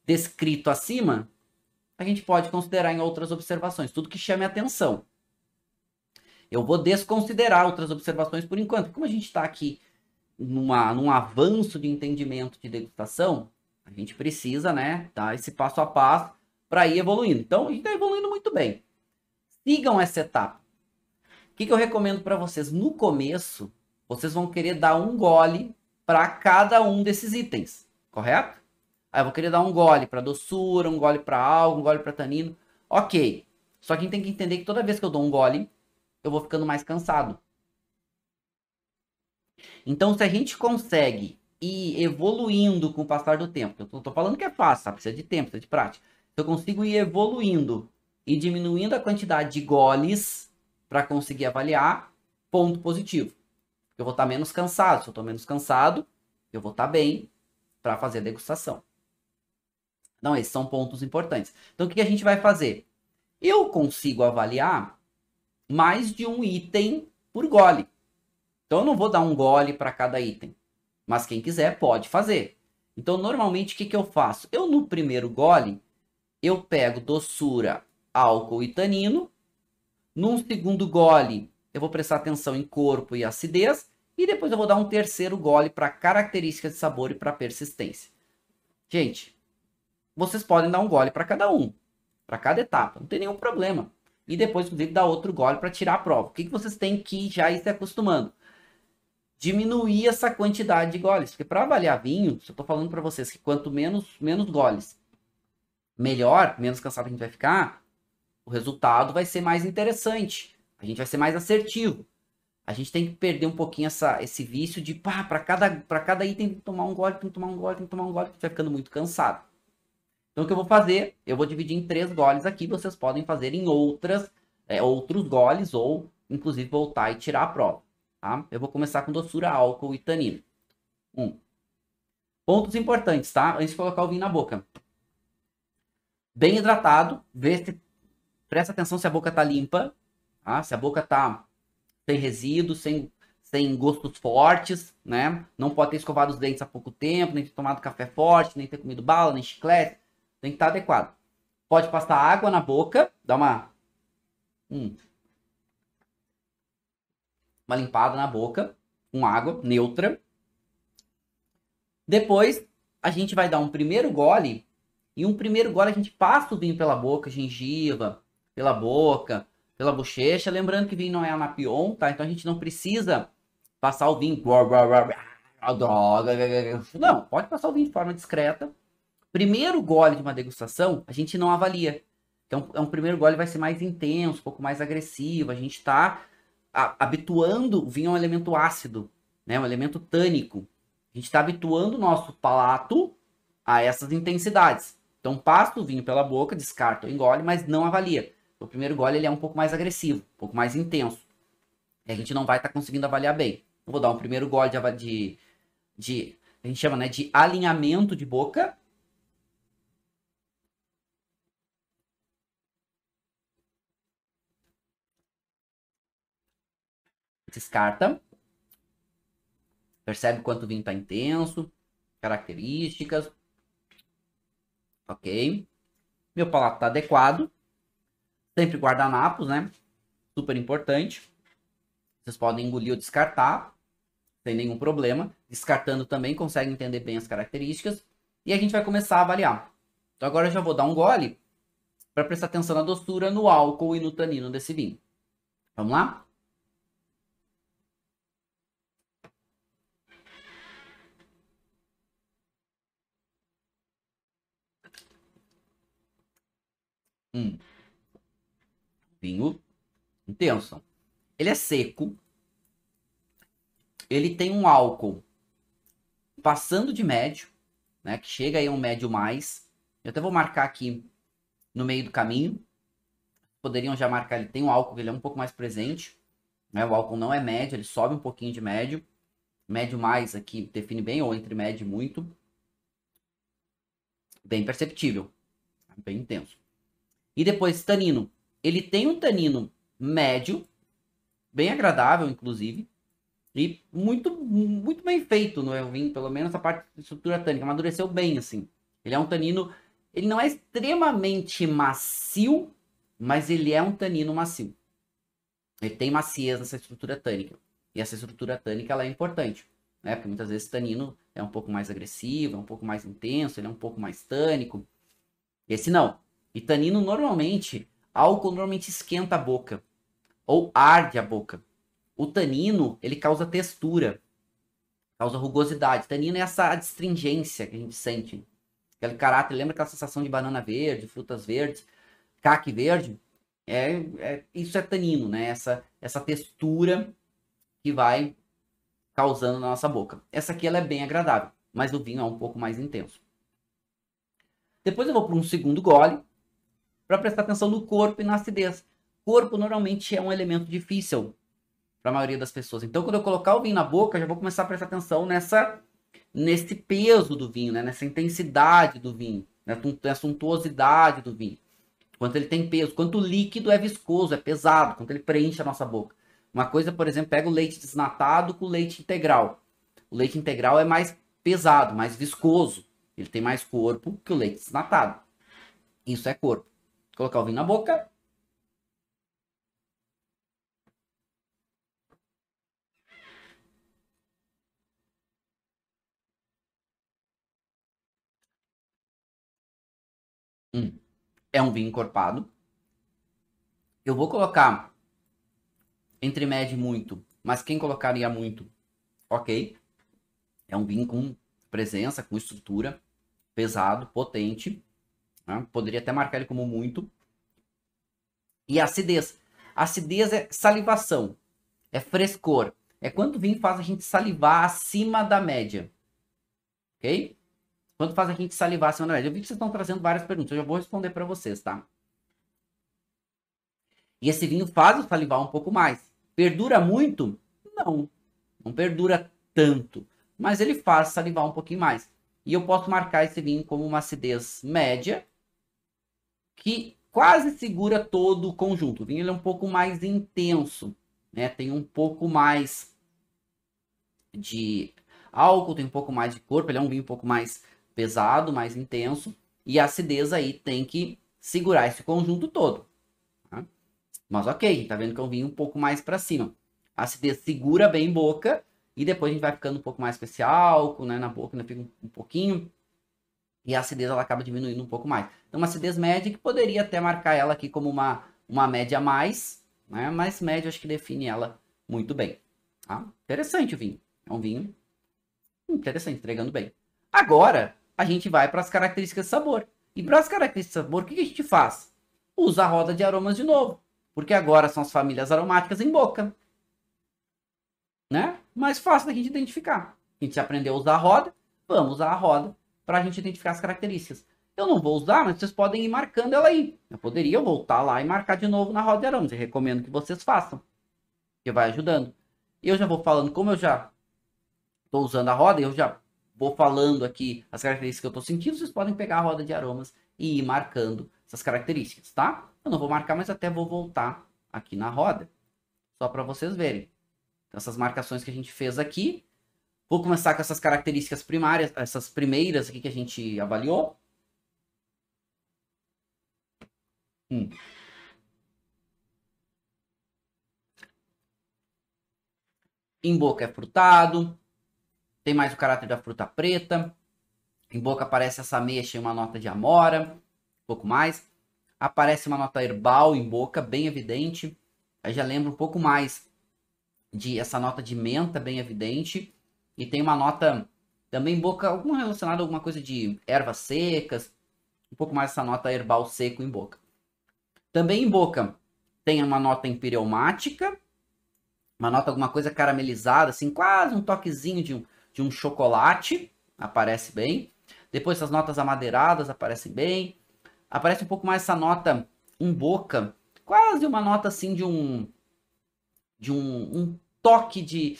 descrito acima, a gente pode considerar em outras observações, tudo que chame atenção. Eu vou desconsiderar outras observações por enquanto. Como a gente está aqui numa, num avanço de entendimento de degustação, a gente precisa, né, dar esse passo a passo para ir evoluindo. Então, a gente está evoluindo muito bem. Sigam essa etapa que, que eu recomendo para vocês? No começo, vocês vão querer dar um gole para cada um desses itens, correto? Aí eu vou querer dar um gole para doçura, um gole para álcool, um gole para tanino. Ok. Só que tem que entender que toda vez que eu dou um gole, eu vou ficando mais cansado. Então, se a gente consegue ir evoluindo com o passar do tempo, eu tô estou falando que é fácil, tá? precisa de tempo, precisa de prática. Se eu consigo ir evoluindo e diminuindo a quantidade de goles, para conseguir avaliar, ponto positivo. Eu vou estar tá menos cansado. Se eu estou menos cansado, eu vou estar tá bem para fazer a degustação. Então, esses são pontos importantes. Então, o que a gente vai fazer? Eu consigo avaliar mais de um item por gole. Então, eu não vou dar um gole para cada item. Mas quem quiser pode fazer. Então, normalmente, o que, que eu faço? Eu, no primeiro gole, eu pego doçura, álcool e tanino num segundo gole, eu vou prestar atenção em corpo e acidez. E depois eu vou dar um terceiro gole para características de sabor e para persistência. Gente, vocês podem dar um gole para cada um, para cada etapa, não tem nenhum problema. E depois, inclusive, dar outro gole para tirar a prova. O que, que vocês têm que já ir se acostumando? Diminuir essa quantidade de goles. Porque para avaliar vinho, eu estou falando para vocês que quanto menos, menos goles, melhor, menos cansado a gente vai ficar, o resultado vai ser mais interessante. A gente vai ser mais assertivo. A gente tem que perder um pouquinho essa, esse vício de pá, para cada, para cada item tem que tomar um gole, tem que tomar um gole, tem que tomar um gole, que vai ficando muito cansado. Então o que eu vou fazer? Eu vou dividir em três goles aqui, vocês podem fazer em outras, é, outros goles, ou inclusive voltar e tirar a prova. Tá? Eu vou começar com doçura, álcool e tanino. Um. Pontos importantes, tá? Antes de colocar o vinho na boca. Bem hidratado, ver se presta atenção se a boca tá limpa, tá? se a boca tá sem resíduos, sem, sem gostos fortes, né? Não pode ter escovado os dentes há pouco tempo, nem ter tomado café forte, nem ter comido bala, nem chiclete. Tem que estar tá adequado. Pode passar água na boca, dar uma. Hum, uma limpada na boca, com água neutra. Depois, a gente vai dar um primeiro gole, e um primeiro gole a gente passa o vinho pela boca, gengiva, pela boca, pela bochecha. Lembrando que vinho não é anapion, tá? Então a gente não precisa passar o vinho. Não, pode passar o vinho de forma discreta. Primeiro gole de uma degustação, a gente não avalia. Então, é um primeiro gole vai ser mais intenso, um pouco mais agressivo. A gente está habituando o vinho a é um elemento ácido, né? um elemento tânico. A gente está habituando o nosso palato a essas intensidades. Então, passa o vinho pela boca, descarta ou engole, mas não avalia. O primeiro gole ele é um pouco mais agressivo, um pouco mais intenso. E a gente não vai estar tá conseguindo avaliar bem. Eu vou dar um primeiro gole de, de, de, a gente chama né, de alinhamento de boca. Descarta. Percebe quanto o vinho está intenso, características. Ok. Meu palato está adequado. Sempre guardanapos, né? Super importante. Vocês podem engolir ou descartar, sem nenhum problema. Descartando também consegue entender bem as características. E a gente vai começar a avaliar. Então agora eu já vou dar um gole para prestar atenção na doçura, no álcool e no tanino desse vinho. Vamos lá? Hum vinho intenso. Ele é seco. Ele tem um álcool passando de médio, né? Que chega aí a um médio mais. Eu até vou marcar aqui no meio do caminho. Poderiam já marcar, ele tem um álcool, ele é um pouco mais presente. Né? O álcool não é médio, ele sobe um pouquinho de médio. Médio mais aqui define bem, ou entre médio e muito. Bem perceptível, bem intenso. E depois, tanino ele tem um tanino médio, bem agradável, inclusive, e muito, muito bem feito no vinho, pelo menos a parte de estrutura tânica, amadureceu bem, assim. Ele é um tanino, ele não é extremamente macio, mas ele é um tanino macio. Ele tem maciez nessa estrutura tânica. E essa estrutura tânica, ela é importante, né? Porque muitas vezes o tanino é um pouco mais agressivo, é um pouco mais intenso, ele é um pouco mais tânico. Esse não. E tanino, normalmente, Álcool normalmente esquenta a boca ou arde a boca. O tanino, ele causa textura, causa rugosidade. Tanino é essa adstringência que a gente sente. Aquele caráter, lembra aquela sensação de banana verde, frutas verdes, caque verde? É, é, isso é tanino, né? Essa, essa textura que vai causando na nossa boca. Essa aqui ela é bem agradável, mas o vinho é um pouco mais intenso. Depois eu vou para um segundo gole, para prestar atenção no corpo e na acidez. Corpo normalmente é um elemento difícil para a maioria das pessoas. Então, quando eu colocar o vinho na boca, já vou começar a prestar atenção nessa nesse peso do vinho, né? nessa intensidade do vinho, nessa né? suntuosidade do vinho. Quanto ele tem peso, quanto o líquido é viscoso, é pesado, quanto ele preenche a nossa boca. Uma coisa, por exemplo, pega o leite desnatado com o leite integral. O leite integral é mais pesado, mais viscoso. Ele tem mais corpo que o leite desnatado. Isso é corpo. Colocar o vinho na boca. Hum. É um vinho encorpado. Eu vou colocar entre médio e muito, mas quem colocaria muito, ok. É um vinho com presença, com estrutura, pesado, potente. Né? Poderia até marcar ele como muito. E acidez. acidez é salivação, é frescor. É quando o vinho faz a gente salivar acima da média. Ok? Quando faz a gente salivar acima da média. Eu vi que vocês estão trazendo várias perguntas, eu já vou responder para vocês, tá? E esse vinho faz o salivar um pouco mais. Perdura muito? Não. Não perdura tanto. Mas ele faz salivar um pouquinho mais. E eu posso marcar esse vinho como uma acidez média que quase segura todo o conjunto. O vinho é um pouco mais intenso, né? Tem um pouco mais de álcool, tem um pouco mais de corpo, ele é um vinho um pouco mais pesado, mais intenso, e a acidez aí tem que segurar esse conjunto todo. Tá? Mas ok, tá vendo que é um vinho um pouco mais para cima. A acidez segura bem boca, e depois a gente vai ficando um pouco mais com esse álcool, né? Na boca ainda fica um, um pouquinho e a acidez ela acaba diminuindo um pouco mais. Então, uma acidez média que poderia até marcar ela aqui como uma, uma média a mais, né? mas média acho que define ela muito bem. Tá? Interessante o vinho. É um vinho interessante, entregando bem. Agora, a gente vai para as características de sabor. E para as características de sabor, o que, que a gente faz? Usa a roda de aromas de novo. Porque agora são as famílias aromáticas em boca. Né? Mais fácil da gente identificar. A gente aprendeu a usar a roda, vamos usar a roda para a gente identificar as características. Eu não vou usar, mas vocês podem ir marcando ela aí. Eu poderia voltar lá e marcar de novo na roda de arames. Eu recomendo que vocês façam, que vai ajudando. Eu já vou falando, como eu já estou usando a roda, eu já vou falando aqui as características que eu estou sentindo. Vocês podem pegar a roda de aromas e ir marcando essas características, tá? Eu não vou marcar, mas até vou voltar aqui na roda, só para vocês verem. Então, essas marcações que a gente fez aqui, Vou começar com essas características primárias, essas primeiras aqui que a gente avaliou. Hum. Em boca é frutado, tem mais o caráter da fruta preta. Em boca aparece essa mexa e uma nota de amora, um pouco mais. Aparece uma nota herbal em boca, bem evidente. Aí já lembra um pouco mais de essa nota de menta, bem evidente. E tem uma nota também boca, alguma relacionada a alguma coisa de ervas secas, um pouco mais essa nota herbal seco em boca. Também em boca tem uma nota empireumática, uma nota alguma coisa caramelizada, assim, quase um toquezinho de um, de um chocolate, aparece bem. Depois essas notas amadeiradas aparecem bem. Aparece um pouco mais essa nota um boca, quase uma nota assim de um de um, um toque de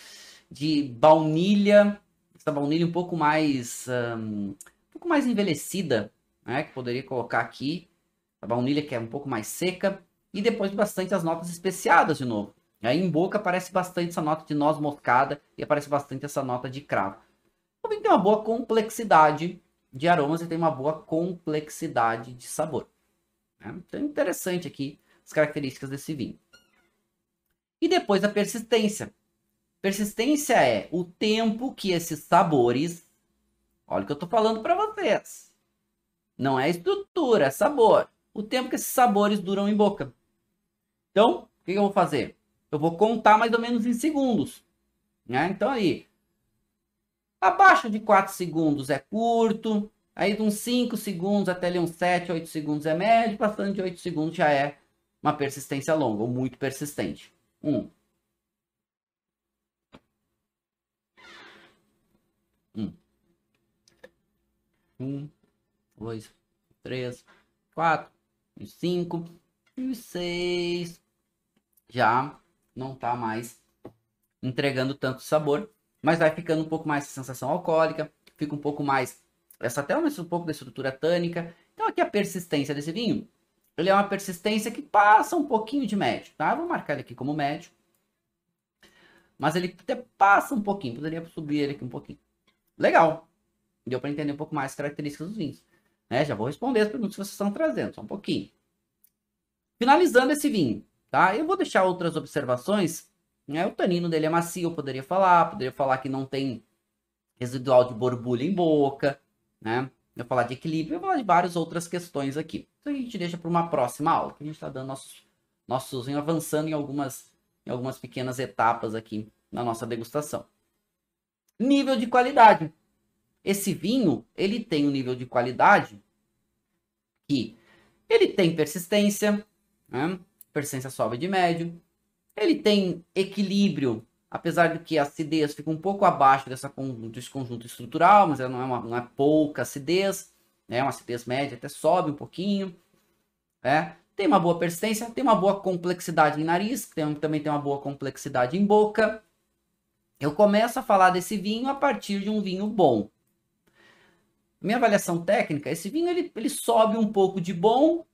de baunilha, essa baunilha um pouco mais um, um pouco mais envelhecida, né, que poderia colocar aqui, a baunilha que é um pouco mais seca e depois bastante as notas especiadas de novo. Aí em boca aparece bastante essa nota de noz moscada e aparece bastante essa nota de cravo. O vinho tem uma boa complexidade de aromas e tem uma boa complexidade de sabor. Né? Então é interessante aqui as características desse vinho. E depois a persistência. Persistência é o tempo que esses sabores. Olha o que eu estou falando para vocês. Não é estrutura, é sabor. O tempo que esses sabores duram em boca. Então, o que eu vou fazer? Eu vou contar mais ou menos em segundos. Né? Então, aí. Abaixo de 4 segundos é curto. Aí, de uns 5 segundos até ali uns 7, 8 segundos é médio. Passando de 8 segundos já é uma persistência longa, ou muito persistente. Um. Um. Um, dois, três, quatro, cinco, e seis. Já não tá mais entregando tanto sabor, mas vai ficando um pouco mais sensação alcoólica, fica um pouco mais essa até um pouco da estrutura tânica. Então aqui a persistência desse vinho, ele é uma persistência que passa um pouquinho de médio, tá? Vou marcar ele aqui como médio. Mas ele até passa um pouquinho, poderia subir ele aqui um pouquinho. Legal. Deu para entender um pouco mais as características dos vinhos. Né? Já vou responder as perguntas que vocês estão trazendo, só um pouquinho. Finalizando esse vinho, tá? Eu vou deixar outras observações. Né? O tanino dele é macio, eu poderia falar. Poderia falar que não tem residual de borbulha em boca, né? Eu vou falar de equilíbrio, eu vou falar de várias outras questões aqui. Então a gente deixa para uma próxima aula, que a gente está dando nossos, nossos avançando em algumas, em algumas pequenas etapas aqui na nossa degustação. Nível de qualidade. Esse vinho, ele tem um nível de qualidade que ele tem persistência, né? persistência sobe de médio, ele tem equilíbrio, apesar de que a acidez fica um pouco abaixo dessa conjunto, desse conjunto estrutural, mas ela não é, uma, não é pouca acidez, é né? uma acidez média até sobe um pouquinho, né? tem uma boa persistência, tem uma boa complexidade em nariz, tem, também tem uma boa complexidade em boca, eu começo a falar desse vinho a partir de um vinho bom. Minha avaliação técnica, esse vinho ele, ele sobe um pouco de bom,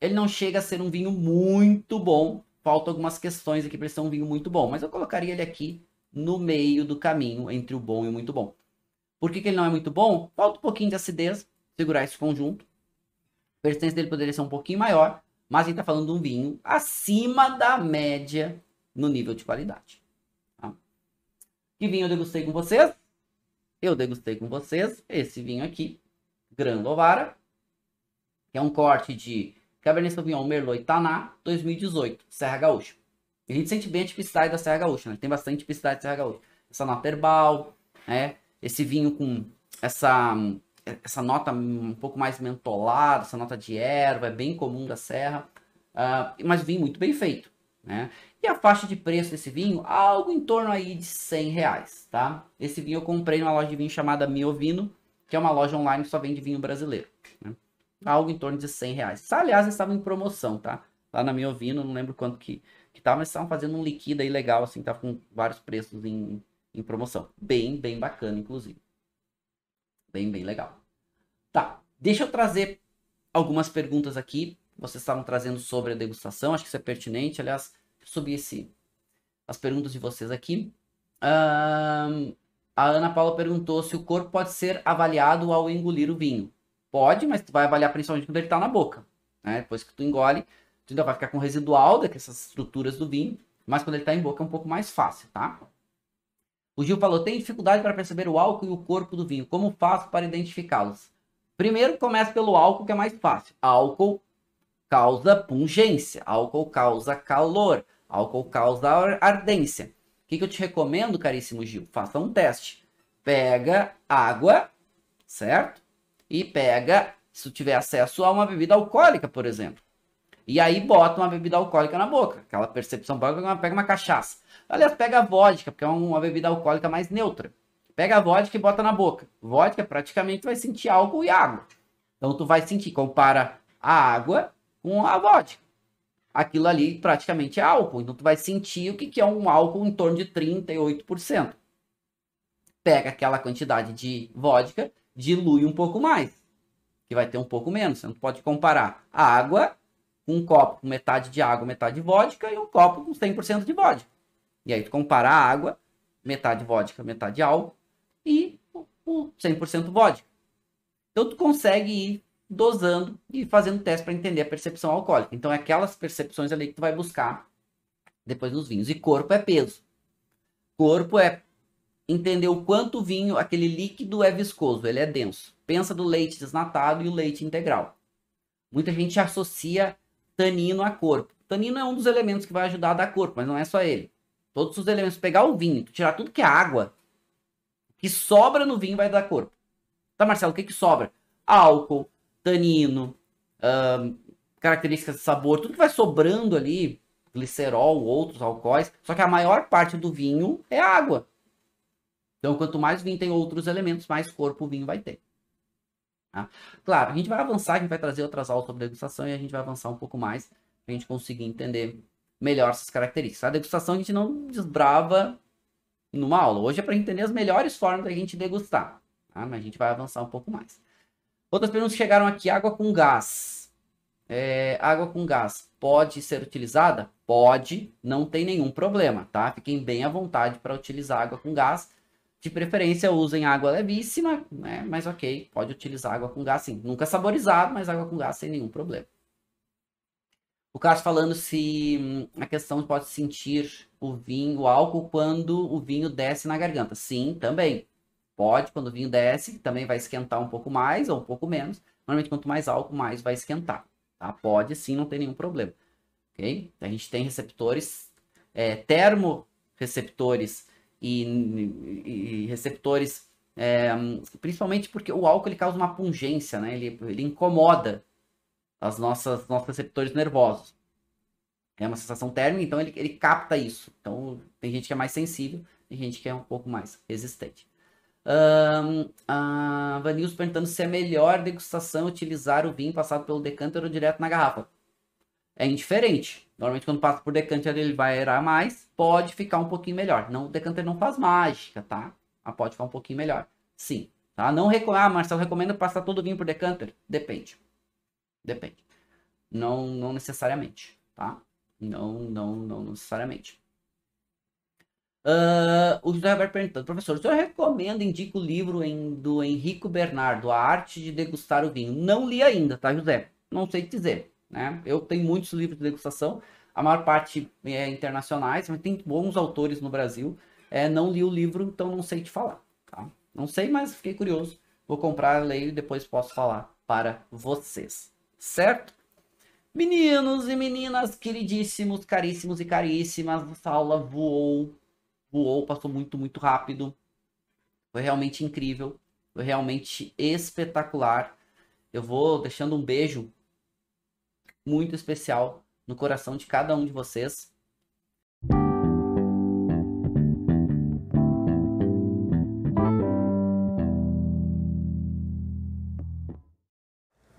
ele não chega a ser um vinho muito bom. Faltam algumas questões aqui para ser um vinho muito bom, mas eu colocaria ele aqui no meio do caminho entre o bom e o muito bom. Por que, que ele não é muito bom? Falta um pouquinho de acidez, segurar esse conjunto. A persistência dele poderia ser um pouquinho maior, mas a gente está falando de um vinho acima da média no nível de qualidade. Que vinho eu degustei com vocês? Eu degustei com vocês esse vinho aqui, Grandovara, que é um corte de Cabernet Sauvignon Merlot Taná 2018, Serra Gaúcha. A gente sente bem a tipicidade da Serra Gaúcha, né? Tem bastante tipicidade da Serra Gaúcha. Essa nota herbal, né? Esse vinho com essa essa nota um pouco mais mentolada, essa nota de erva, é bem comum da serra, uh, mas vinho muito bem feito. Né? E a faixa de preço desse vinho, algo em torno aí de 100 reais, tá? Esse vinho eu comprei numa loja de vinho chamada Miovino, que é uma loja online que só vende vinho brasileiro. Né? Algo em torno de 100 reais. Aliás, eles estavam em promoção, tá? Lá na Miovino, não lembro quanto que, que tava, mas estavam fazendo um liquido aí legal, assim, tava tá com vários preços em, em promoção. Bem, bem bacana, inclusive. Bem, bem legal. Tá, deixa eu trazer algumas perguntas aqui. Vocês estavam trazendo sobre a degustação, acho que isso é pertinente. Aliás, subir esse, as perguntas de vocês aqui. a Ana Paula perguntou se o corpo pode ser avaliado ao engolir o vinho. Pode, mas tu vai avaliar principalmente quando ele está na boca. Né? Depois que tu engole, tu ainda vai ficar com residual dessas estruturas do vinho, mas quando ele está em boca é um pouco mais fácil, tá? O Gil falou: tem dificuldade para perceber o álcool e o corpo do vinho. Como faço para identificá-los? Primeiro, começa pelo álcool, que é mais fácil. Álcool causa pungência, álcool causa calor, Álcool causa ardência. O que, que eu te recomendo, caríssimo Gil? Faça um teste. Pega água, certo? E pega, se tiver acesso a uma bebida alcoólica, por exemplo. E aí bota uma bebida alcoólica na boca. Aquela percepção básica, pega uma cachaça. Aliás, pega vodka, porque é uma bebida alcoólica mais neutra. Pega a vodka e bota na boca. Vodka praticamente vai sentir álcool e água. Então tu vai sentir, compara a água com a vodka aquilo ali praticamente é álcool. Então tu vai sentir o que, que é um álcool em torno de 38%. Pega aquela quantidade de vodka, dilui um pouco mais, que vai ter um pouco menos. Você não pode comparar a água com um copo com metade de água, metade de vodka e um copo com 100% de vodka. E aí tu compara a água, metade vodka, metade álcool e o 100% vodka. Então tu consegue ir dosando e fazendo teste para entender a percepção alcoólica. Então, é aquelas percepções ali que tu vai buscar depois nos vinhos. E corpo é peso. Corpo é entender o quanto o vinho, aquele líquido é viscoso, ele é denso. Pensa do leite desnatado e o leite integral. Muita gente associa tanino a corpo. Tanino é um dos elementos que vai ajudar a dar corpo, mas não é só ele. Todos os elementos, pegar o vinho, tirar tudo que é água, que sobra no vinho vai dar corpo. Tá, Marcelo, o que que sobra? Álcool, tanino, características de sabor, tudo que vai sobrando ali, glicerol, outros alcoóis, só que a maior parte do vinho é água. Então, quanto mais vinho tem outros elementos, mais corpo o vinho vai ter. Tá? Claro, a gente vai avançar, a gente vai trazer outras aulas sobre degustação e a gente vai avançar um pouco mais para a gente conseguir entender melhor essas características. A degustação a gente não desbrava numa aula. Hoje é para entender as melhores formas da gente degustar, tá? mas a gente vai avançar um pouco mais. Outras perguntas chegaram aqui. Água com gás. É, água com gás pode ser utilizada? Pode, não tem nenhum problema, tá? Fiquem bem à vontade para utilizar água com gás. De preferência, usem água levíssima, né? Mas ok, pode utilizar água com gás sim. Nunca saborizado, mas água com gás sem nenhum problema. O Cássio falando se hum, a questão pode sentir o vinho, o álcool, quando o vinho desce na garganta. Sim, também. Pode, quando o vinho desce, também vai esquentar um pouco mais ou um pouco menos. Normalmente, quanto mais álcool, mais vai esquentar. Tá? Pode sim, não tem nenhum problema. Ok? A gente tem receptores, é, termoreceptores e, e, e receptores é, principalmente porque o álcool ele causa uma pungência, né? Ele, ele incomoda as nossas nossos receptores nervosos. É uma sensação térmica, então ele, ele capta isso. Então tem gente que é mais sensível, tem gente que é um pouco mais resistente. Um, a Vanilson perguntando se é melhor degustação utilizar o vinho passado pelo decanter ou direto na garrafa. É indiferente. Normalmente quando passa por decanter ele vai aerar mais, pode ficar um pouquinho melhor. Não, o decanter não faz mágica, tá? Mas pode ficar um pouquinho melhor. Sim. Tá? Não recom... Ah, Marcelo, recomendo passar todo o vinho por decanter? Depende. Depende. Não, não necessariamente, tá? Não, não, não necessariamente. Uh, o José Roberto perguntando, professor, o senhor recomenda, indica o livro em, do Henrico Bernardo, A Arte de Degustar o Vinho. Não li ainda, tá, José? Não sei te dizer, né? Eu tenho muitos livros de degustação, a maior parte é internacionais, mas tem bons autores no Brasil. É, não li o livro, então não sei te falar, tá? Não sei, mas fiquei curioso. Vou comprar, leio e depois posso falar para vocês, certo? Meninos e meninas, queridíssimos, caríssimos e caríssimas, a aula voou voou, passou muito, muito rápido. Foi realmente incrível. Foi realmente espetacular. Eu vou deixando um beijo muito especial no coração de cada um de vocês.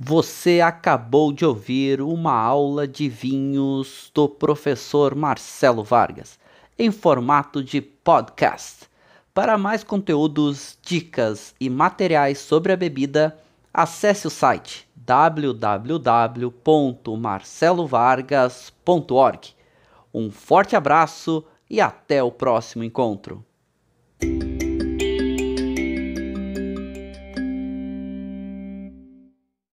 Você acabou de ouvir uma aula de vinhos do professor Marcelo Vargas em formato de podcast. Para mais conteúdos, dicas e materiais sobre a bebida, acesse o site www.marcelovargas.org. Um forte abraço e até o próximo encontro.